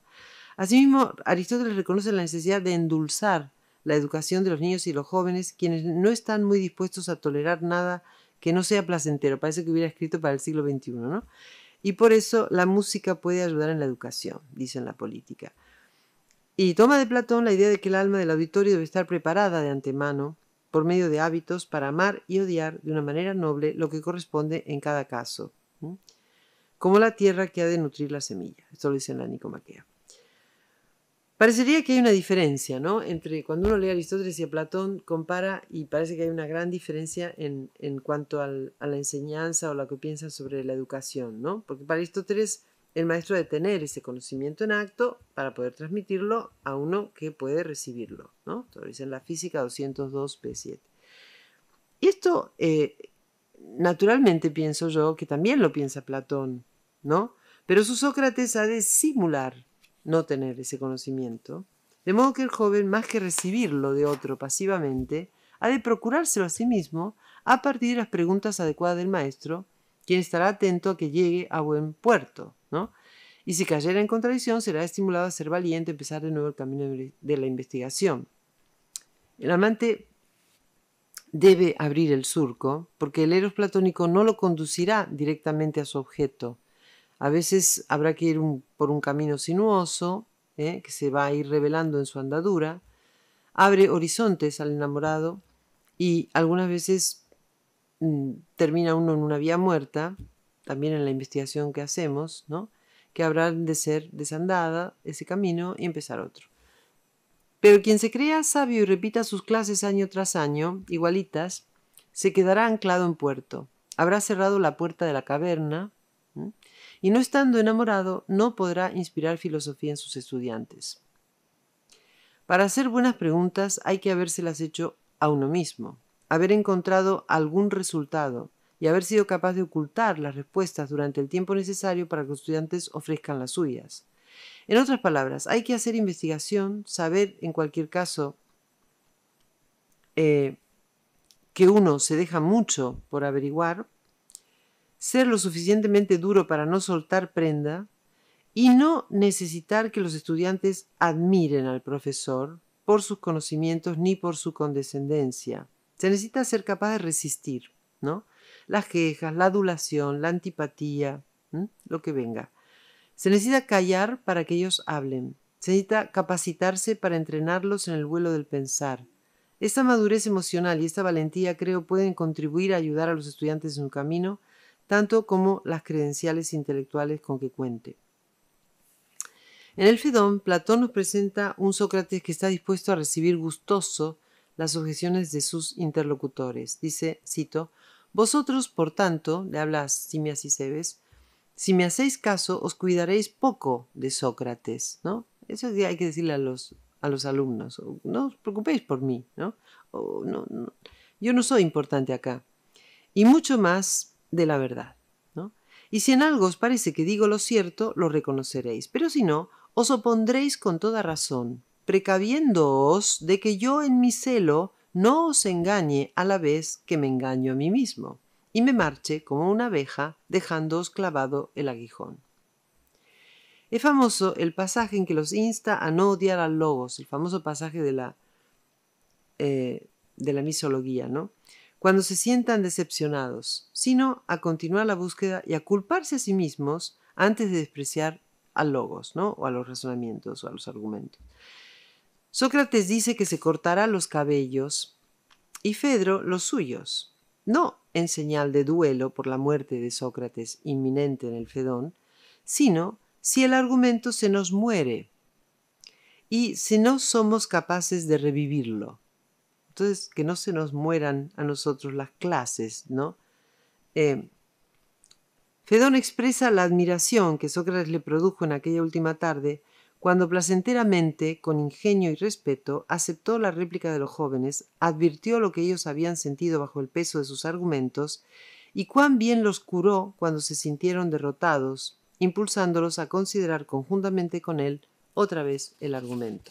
Asimismo, Aristóteles reconoce la necesidad de endulzar la educación de los niños y los jóvenes, quienes no están muy dispuestos a tolerar nada que no sea placentero. Parece que hubiera escrito para el siglo XXI, ¿no? Y por eso la música puede ayudar en la educación, dicen la política. Y toma de Platón la idea de que el alma del auditorio debe estar preparada de antemano, por medio de hábitos, para amar y odiar de una manera noble lo que corresponde en cada caso, como la tierra que ha de nutrir la semilla. Esto lo dice en la Nicomaquea. Parecería que hay una diferencia, ¿no? Entre cuando uno lee a Aristóteles y a Platón, compara y parece que hay una gran diferencia en, cuanto a la enseñanza o lo que piensa sobre la educación, ¿no? Porque para Aristóteles el maestro debe tener ese conocimiento en acto para poder transmitirlo a uno que puede recibirlo, ¿no? Esto dice en la física 202 P7. Y esto, eh, naturalmente pienso yo que también lo piensa Platón, ¿no? Pero su Sócrates ha de simular no tener ese conocimiento, de modo que el joven, más que recibirlo de otro pasivamente, ha de procurárselo a sí mismo a partir de las preguntas adecuadas del maestro, quien estará atento a que llegue a buen puerto, ¿no? Y si cayera en contradicción, será estimulado a ser valiente, y empezar de nuevo el camino de la investigación. El amante debe abrir el surco, porque el eros platónico no lo conducirá directamente a su objeto, a veces habrá que ir por un camino sinuoso, ¿eh? que se va a ir revelando en su andadura, abre horizontes al enamorado y algunas veces mm, termina uno en una vía muerta, también en la investigación que hacemos, ¿no? que habrá de ser desandada ese camino y empezar otro. Pero quien se crea sabio y repita sus clases año tras año, igualitas, se quedará anclado en puerto. Habrá cerrado la puerta de la caverna, y no estando enamorado no podrá inspirar filosofía en sus estudiantes. Para hacer buenas preguntas hay que habérselas hecho a uno mismo, haber encontrado algún resultado y haber sido capaz de ocultar las respuestas durante el tiempo necesario para que los estudiantes ofrezcan las suyas. En otras palabras, hay que hacer investigación, saber en cualquier caso eh, que uno se deja mucho por averiguar ser lo suficientemente duro para no soltar prenda y no necesitar que los estudiantes admiren al profesor por sus conocimientos ni por su condescendencia. Se necesita ser capaz de resistir, ¿no? Las quejas, la adulación, la antipatía, lo que venga. Se necesita callar para que ellos hablen. Se necesita capacitarse para entrenarlos en el vuelo del pensar. Esta madurez emocional y esta valentía creo pueden contribuir a ayudar a los estudiantes en un camino tanto como las credenciales intelectuales con que cuente. En el Fedón, Platón nos presenta un Sócrates que está dispuesto a recibir gustoso las objeciones de sus interlocutores. Dice, cito, Vosotros, por tanto, le hablas Simias y Cebes, si me hacéis caso, os cuidaréis poco de Sócrates, ¿no? Eso hay que decirle a los, a los alumnos, no os preocupéis por mí, ¿no? Yo no soy importante acá. Y mucho más de la verdad. Y si en algo os parece que digo lo cierto, lo reconoceréis, pero si no, os opondréis con toda razón, precaviéndoos de que yo en mi celo no os engañe a la vez que me engaño a mí mismo, y me marche como una abeja, dejándoos clavado el aguijón. Es famoso el pasaje en que los insta a no odiar al lobos el famoso pasaje de la, eh, de la misología, ¿no? cuando se sientan decepcionados, sino a continuar la búsqueda y a culparse a sí mismos antes de despreciar a logos, ¿no? O a los razonamientos o a los argumentos. Sócrates dice que se cortará los cabellos y Fedro los suyos, no en señal de duelo por la muerte de Sócrates inminente en el Fedón, sino si el argumento se nos muere y si no somos capaces de revivirlo. Entonces, que no se nos mueran a nosotros las clases, ¿no? Eh, Fedón expresa la admiración que Sócrates le produjo en aquella última tarde, cuando placenteramente, con ingenio y respeto, aceptó la réplica de los jóvenes, advirtió lo que ellos habían sentido bajo el peso de sus argumentos, y cuán bien los curó cuando se sintieron derrotados, impulsándolos a considerar conjuntamente con él otra vez el argumento.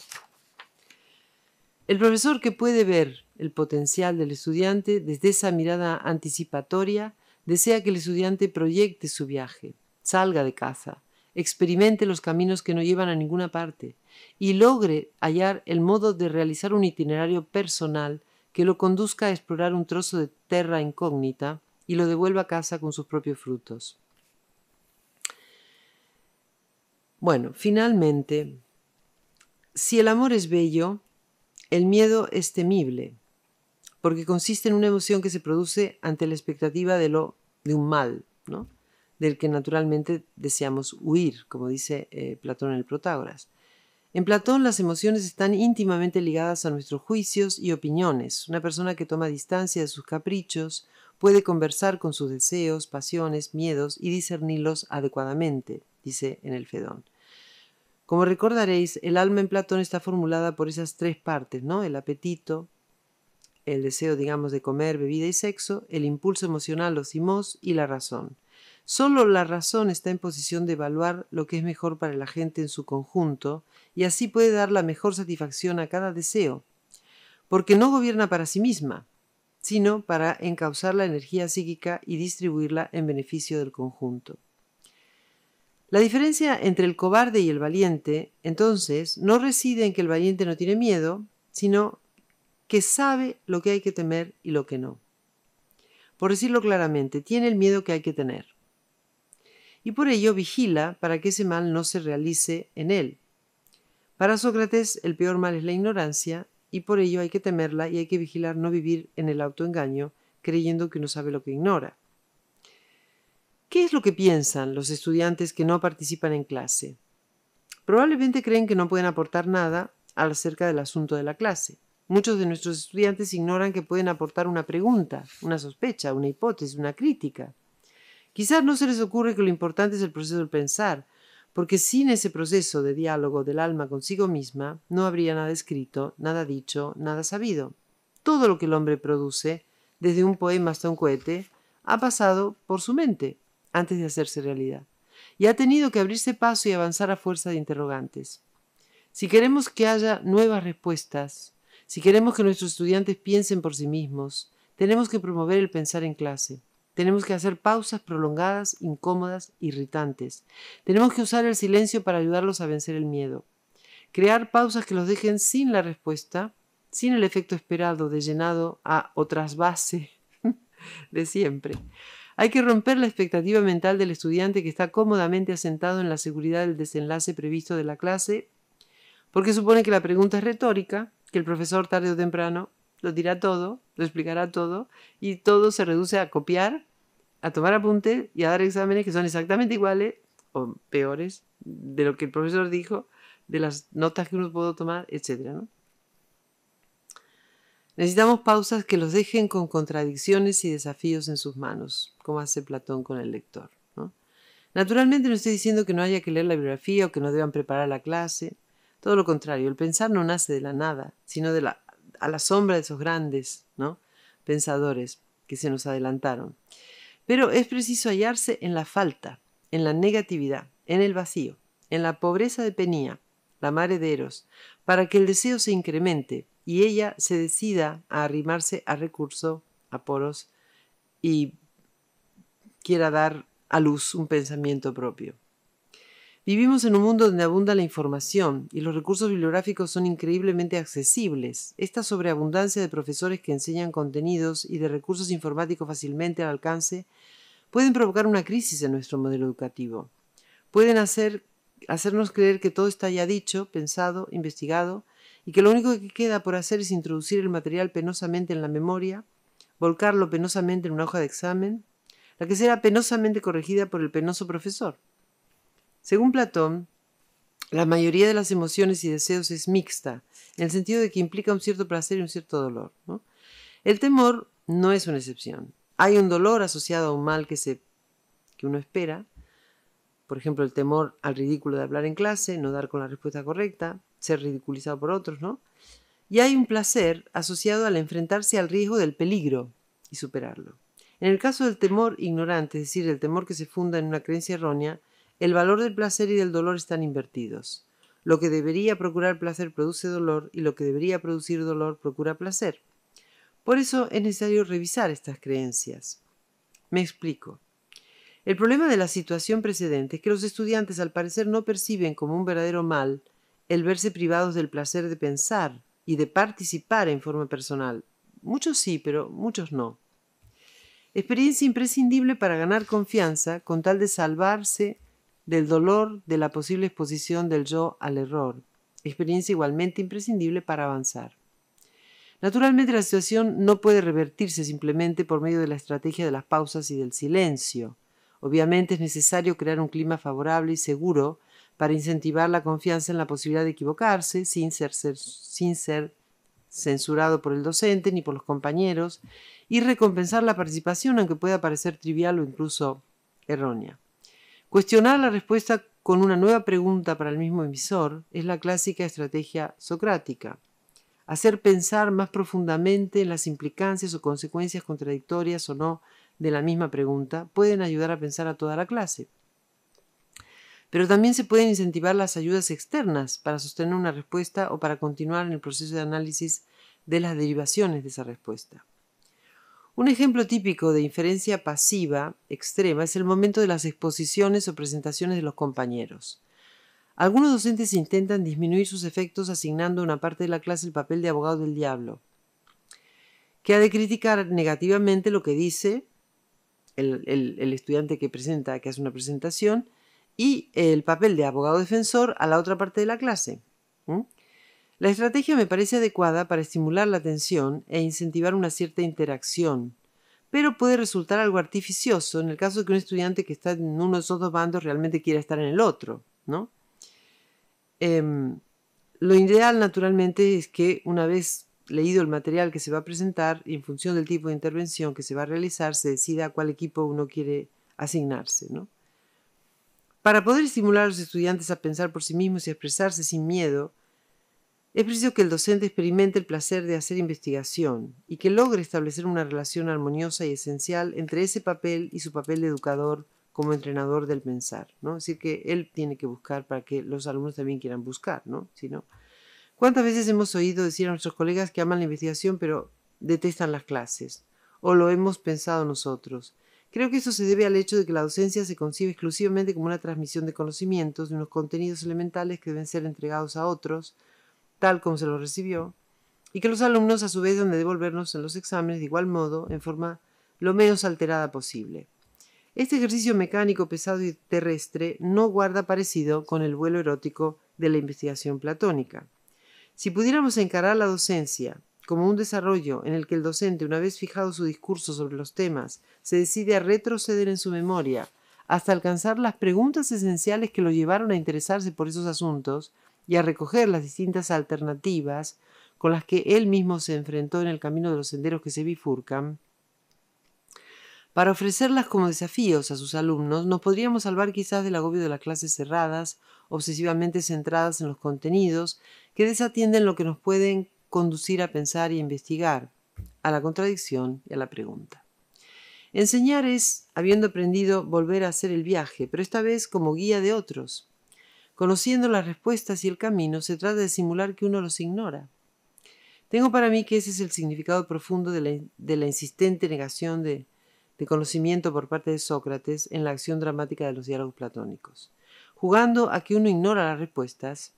El profesor que puede ver el potencial del estudiante desde esa mirada anticipatoria desea que el estudiante proyecte su viaje, salga de caza, experimente los caminos que no llevan a ninguna parte y logre hallar el modo de realizar un itinerario personal que lo conduzca a explorar un trozo de tierra incógnita y lo devuelva a casa con sus propios frutos. Bueno, finalmente, si el amor es bello, el miedo es temible porque consiste en una emoción que se produce ante la expectativa de, lo, de un mal, ¿no? del que naturalmente deseamos huir, como dice eh, Platón en el Protágoras. En Platón las emociones están íntimamente ligadas a nuestros juicios y opiniones. Una persona que toma distancia de sus caprichos puede conversar con sus deseos, pasiones, miedos y discernirlos adecuadamente, dice en el Fedón. Como recordaréis, el alma en Platón está formulada por esas tres partes, ¿no? El apetito, el deseo, digamos, de comer, bebida y sexo, el impulso emocional los simos y la razón. Solo la razón está en posición de evaluar lo que es mejor para la gente en su conjunto y así puede dar la mejor satisfacción a cada deseo, porque no gobierna para sí misma, sino para encauzar la energía psíquica y distribuirla en beneficio del conjunto. La diferencia entre el cobarde y el valiente, entonces, no reside en que el valiente no tiene miedo, sino que sabe lo que hay que temer y lo que no. Por decirlo claramente, tiene el miedo que hay que tener. Y por ello vigila para que ese mal no se realice en él. Para Sócrates, el peor mal es la ignorancia, y por ello hay que temerla y hay que vigilar no vivir en el autoengaño, creyendo que uno sabe lo que ignora es lo que piensan los estudiantes que no participan en clase? Probablemente creen que no pueden aportar nada acerca del asunto de la clase. Muchos de nuestros estudiantes ignoran que pueden aportar una pregunta, una sospecha, una hipótesis, una crítica. Quizás no se les ocurre que lo importante es el proceso del pensar, porque sin ese proceso de diálogo del alma consigo misma no habría nada escrito, nada dicho, nada sabido. Todo lo que el hombre produce, desde un poema hasta un cohete, ha pasado por su mente, antes de hacerse realidad, y ha tenido que abrirse paso y avanzar a fuerza de interrogantes. Si queremos que haya nuevas respuestas, si queremos que nuestros estudiantes piensen por sí mismos, tenemos que promover el pensar en clase. Tenemos que hacer pausas prolongadas, incómodas, irritantes. Tenemos que usar el silencio para ayudarlos a vencer el miedo. Crear pausas que los dejen sin la respuesta, sin el efecto esperado de llenado a otras bases de siempre. Hay que romper la expectativa mental del estudiante que está cómodamente asentado en la seguridad del desenlace previsto de la clase, porque supone que la pregunta es retórica, que el profesor tarde o temprano lo dirá todo, lo explicará todo, y todo se reduce a copiar, a tomar apuntes y a dar exámenes que son exactamente iguales o peores de lo que el profesor dijo, de las notas que uno puede tomar, etc. ¿no? Necesitamos pausas que los dejen con contradicciones y desafíos en sus manos, como hace Platón con el lector. Naturalmente no estoy diciendo que no haya que leer la biografía o que no deban preparar la clase. Todo lo contrario, el pensar no nace de la nada, sino de la, a la sombra de esos grandes ¿no? pensadores que se nos adelantaron. Pero es preciso hallarse en la falta, en la negatividad, en el vacío, en la pobreza de Penía, la madre de Eros, para que el deseo se incremente y ella se decida a arrimarse a recurso, a poros y quiera dar a luz un pensamiento propio. Vivimos en un mundo donde abunda la información y los recursos bibliográficos son increíblemente accesibles. Esta sobreabundancia de profesores que enseñan contenidos y de recursos informáticos fácilmente al alcance pueden provocar una crisis en nuestro modelo educativo. Pueden hacer, hacernos creer que todo está ya dicho, pensado, investigado y que lo único que queda por hacer es introducir el material penosamente en la memoria, volcarlo penosamente en una hoja de examen, la que será penosamente corregida por el penoso profesor. Según Platón, la mayoría de las emociones y deseos es mixta, en el sentido de que implica un cierto placer y un cierto dolor. El temor no es una excepción. Hay un dolor asociado a un mal que, se, que uno espera, por ejemplo, el temor al ridículo de hablar en clase, no dar con la respuesta correcta, ser ridiculizado por otros, ¿no? Y hay un placer asociado al enfrentarse al riesgo del peligro y superarlo. En el caso del temor ignorante, es decir, el temor que se funda en una creencia errónea, el valor del placer y del dolor están invertidos. Lo que debería procurar placer produce dolor y lo que debería producir dolor procura placer. Por eso es necesario revisar estas creencias. Me explico. El problema de la situación precedente es que los estudiantes al parecer no perciben como un verdadero mal el verse privados del placer de pensar y de participar en forma personal. Muchos sí, pero muchos no. Experiencia imprescindible para ganar confianza con tal de salvarse del dolor de la posible exposición del yo al error. Experiencia igualmente imprescindible para avanzar. Naturalmente la situación no puede revertirse simplemente por medio de la estrategia de las pausas y del silencio. Obviamente es necesario crear un clima favorable y seguro para incentivar la confianza en la posibilidad de equivocarse sin ser, censurado por el docente ni por los compañeros y recompensar la participación aunque pueda parecer trivial o incluso errónea. Cuestionar la respuesta con una nueva pregunta para el mismo emisor es la clásica estrategia socrática. Hacer pensar más profundamente en las implicancias o consecuencias contradictorias o no de la misma pregunta pueden ayudar a pensar a toda la clase. Pero también se pueden incentivar las ayudas externas para sostener una respuesta o para continuar en el proceso de análisis de las derivaciones de esa respuesta. Un ejemplo típico de inferencia pasiva extrema es el momento de las exposiciones o presentaciones de los compañeros. Algunos docentes intentan disminuir sus efectos asignando a una parte de la clase el papel de abogado del diablo, que ha de criticar negativamente lo que dice el, estudiante que presenta, que hace una presentación, y el papel de abogado defensor a la otra parte de la clase. La estrategia me parece adecuada para estimular la atención e incentivar una cierta interacción, pero puede resultar algo artificioso en el caso de que un estudiante que está en uno de esos dos bandos realmente quiera estar en el otro, ¿no? Em, lo ideal, naturalmente, es que una vez leído el material que se va a presentar, y en función del tipo de intervención que se va a realizar, se decida a cuál equipo uno quiere asignarse, ¿no? Para poder estimular a los estudiantes a pensar por sí mismos y a expresarse sin miedo, es preciso que el docente experimente el placer de hacer investigación y que logre establecer una relación armoniosa y esencial entre ese papel y su papel de educador como entrenador del pensar, Es decir, que él tiene que buscar para que los alumnos también quieran buscar, ¿no? ¿cuántas veces hemos oído decir a nuestros colegas que aman la investigación pero detestan las clases? O lo hemos pensado nosotros. Creo que eso se debe al hecho de que la docencia se concibe exclusivamente como una transmisión de conocimientos, de unos contenidos elementales que deben ser entregados a otros, tal como se los recibió, y que los alumnos a su vez deben devolvernos en los exámenes de igual modo, en forma lo menos alterada posible. Este ejercicio mecánico pesado y terrestre no guarda parecido con el vuelo erótico de la investigación platónica. Si pudiéramos encarar la docencia como un desarrollo en el que el docente, una vez fijado su discurso sobre los temas, se decide a retroceder en su memoria hasta alcanzar las preguntas esenciales que lo llevaron a interesarse por esos asuntos y a recoger las distintas alternativas con las que él mismo se enfrentó en el camino de los senderos que se bifurcan, para ofrecerlas como desafíos a sus alumnos, nos podríamos salvar quizás del agobio de las clases cerradas, obsesivamente centradas en los contenidos, que desatienden lo que nos pueden conducir a pensar y a investigar, a la contradicción y a la pregunta. Enseñar es, habiendo aprendido, volver a hacer el viaje, pero esta vez como guía de otros. Conociendo las respuestas y el camino, se trata de simular que uno los ignora. Tengo para mí que ese es el significado profundo de la, insistente negación de, de conocimiento por parte de Sócrates en la acción dramática de los diálogos platónicos. Jugando a que uno ignora las respuestas,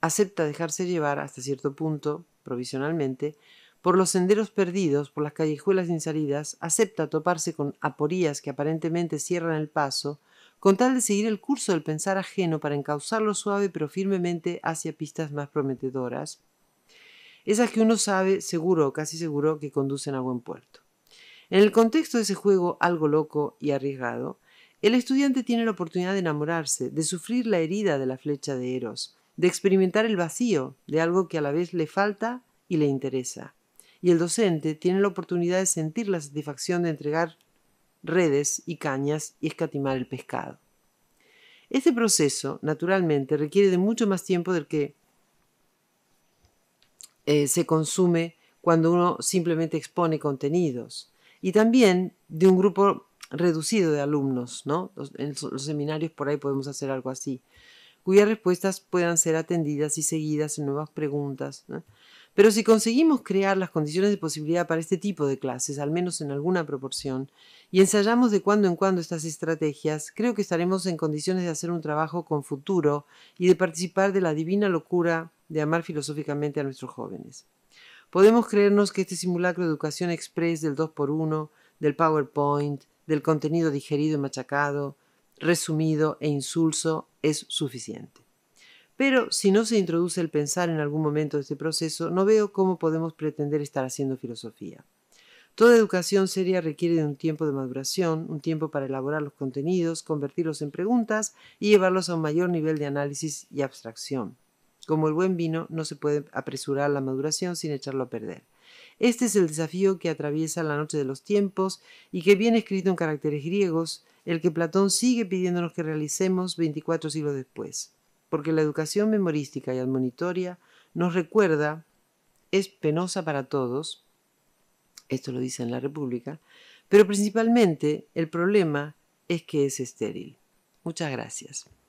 acepta dejarse llevar hasta cierto punto provisionalmente, por los senderos perdidos, por las callejuelas sin salidas, acepta toparse con aporías que aparentemente cierran el paso, con tal de seguir el curso del pensar ajeno para encauzarlo suave pero firmemente hacia pistas más prometedoras, esas que uno sabe seguro o casi seguro que conducen a buen puerto. En el contexto de ese juego algo loco y arriesgado, el estudiante tiene la oportunidad de enamorarse, de sufrir la herida de la flecha de Eros, de experimentar el vacío de algo que a la vez le falta y le interesa. Y el docente tiene la oportunidad de sentir la satisfacción de entregar redes y cañas y escatimar el pescado. Este proceso, naturalmente, requiere de mucho más tiempo del que eh, se consume cuando uno simplemente expone contenidos y también de un grupo reducido de alumnos, ¿no? En los seminarios por ahí podemos hacer algo así cuyas respuestas puedan ser atendidas y seguidas en nuevas preguntas. Pero si conseguimos crear las condiciones de posibilidad para este tipo de clases, al menos en alguna proporción, y ensayamos de cuando en cuando estas estrategias, creo que estaremos en condiciones de hacer un trabajo con futuro y de participar de la divina locura de amar filosóficamente a nuestros jóvenes. Podemos creernos que este simulacro de educación express del 2x1, del PowerPoint, del contenido digerido y machacado, resumido e insulso es suficiente. Pero si no se introduce el pensar en algún momento de este proceso, no veo cómo podemos pretender estar haciendo filosofía. Toda educación seria requiere de un tiempo de maduración, un tiempo para elaborar los contenidos, convertirlos en preguntas y llevarlos a un mayor nivel de análisis y abstracción. Como el buen vino, no se puede apresurar la maduración sin echarlo a perder. Este es el desafío que atraviesa la noche de los tiempos y que viene escrito en caracteres griegos, el que Platón sigue pidiéndonos que realicemos 24 siglos después, porque la educación memorística y admonitoria nos recuerda, es penosa para todos, esto lo dice en la República, pero principalmente el problema es que es estéril. Muchas gracias.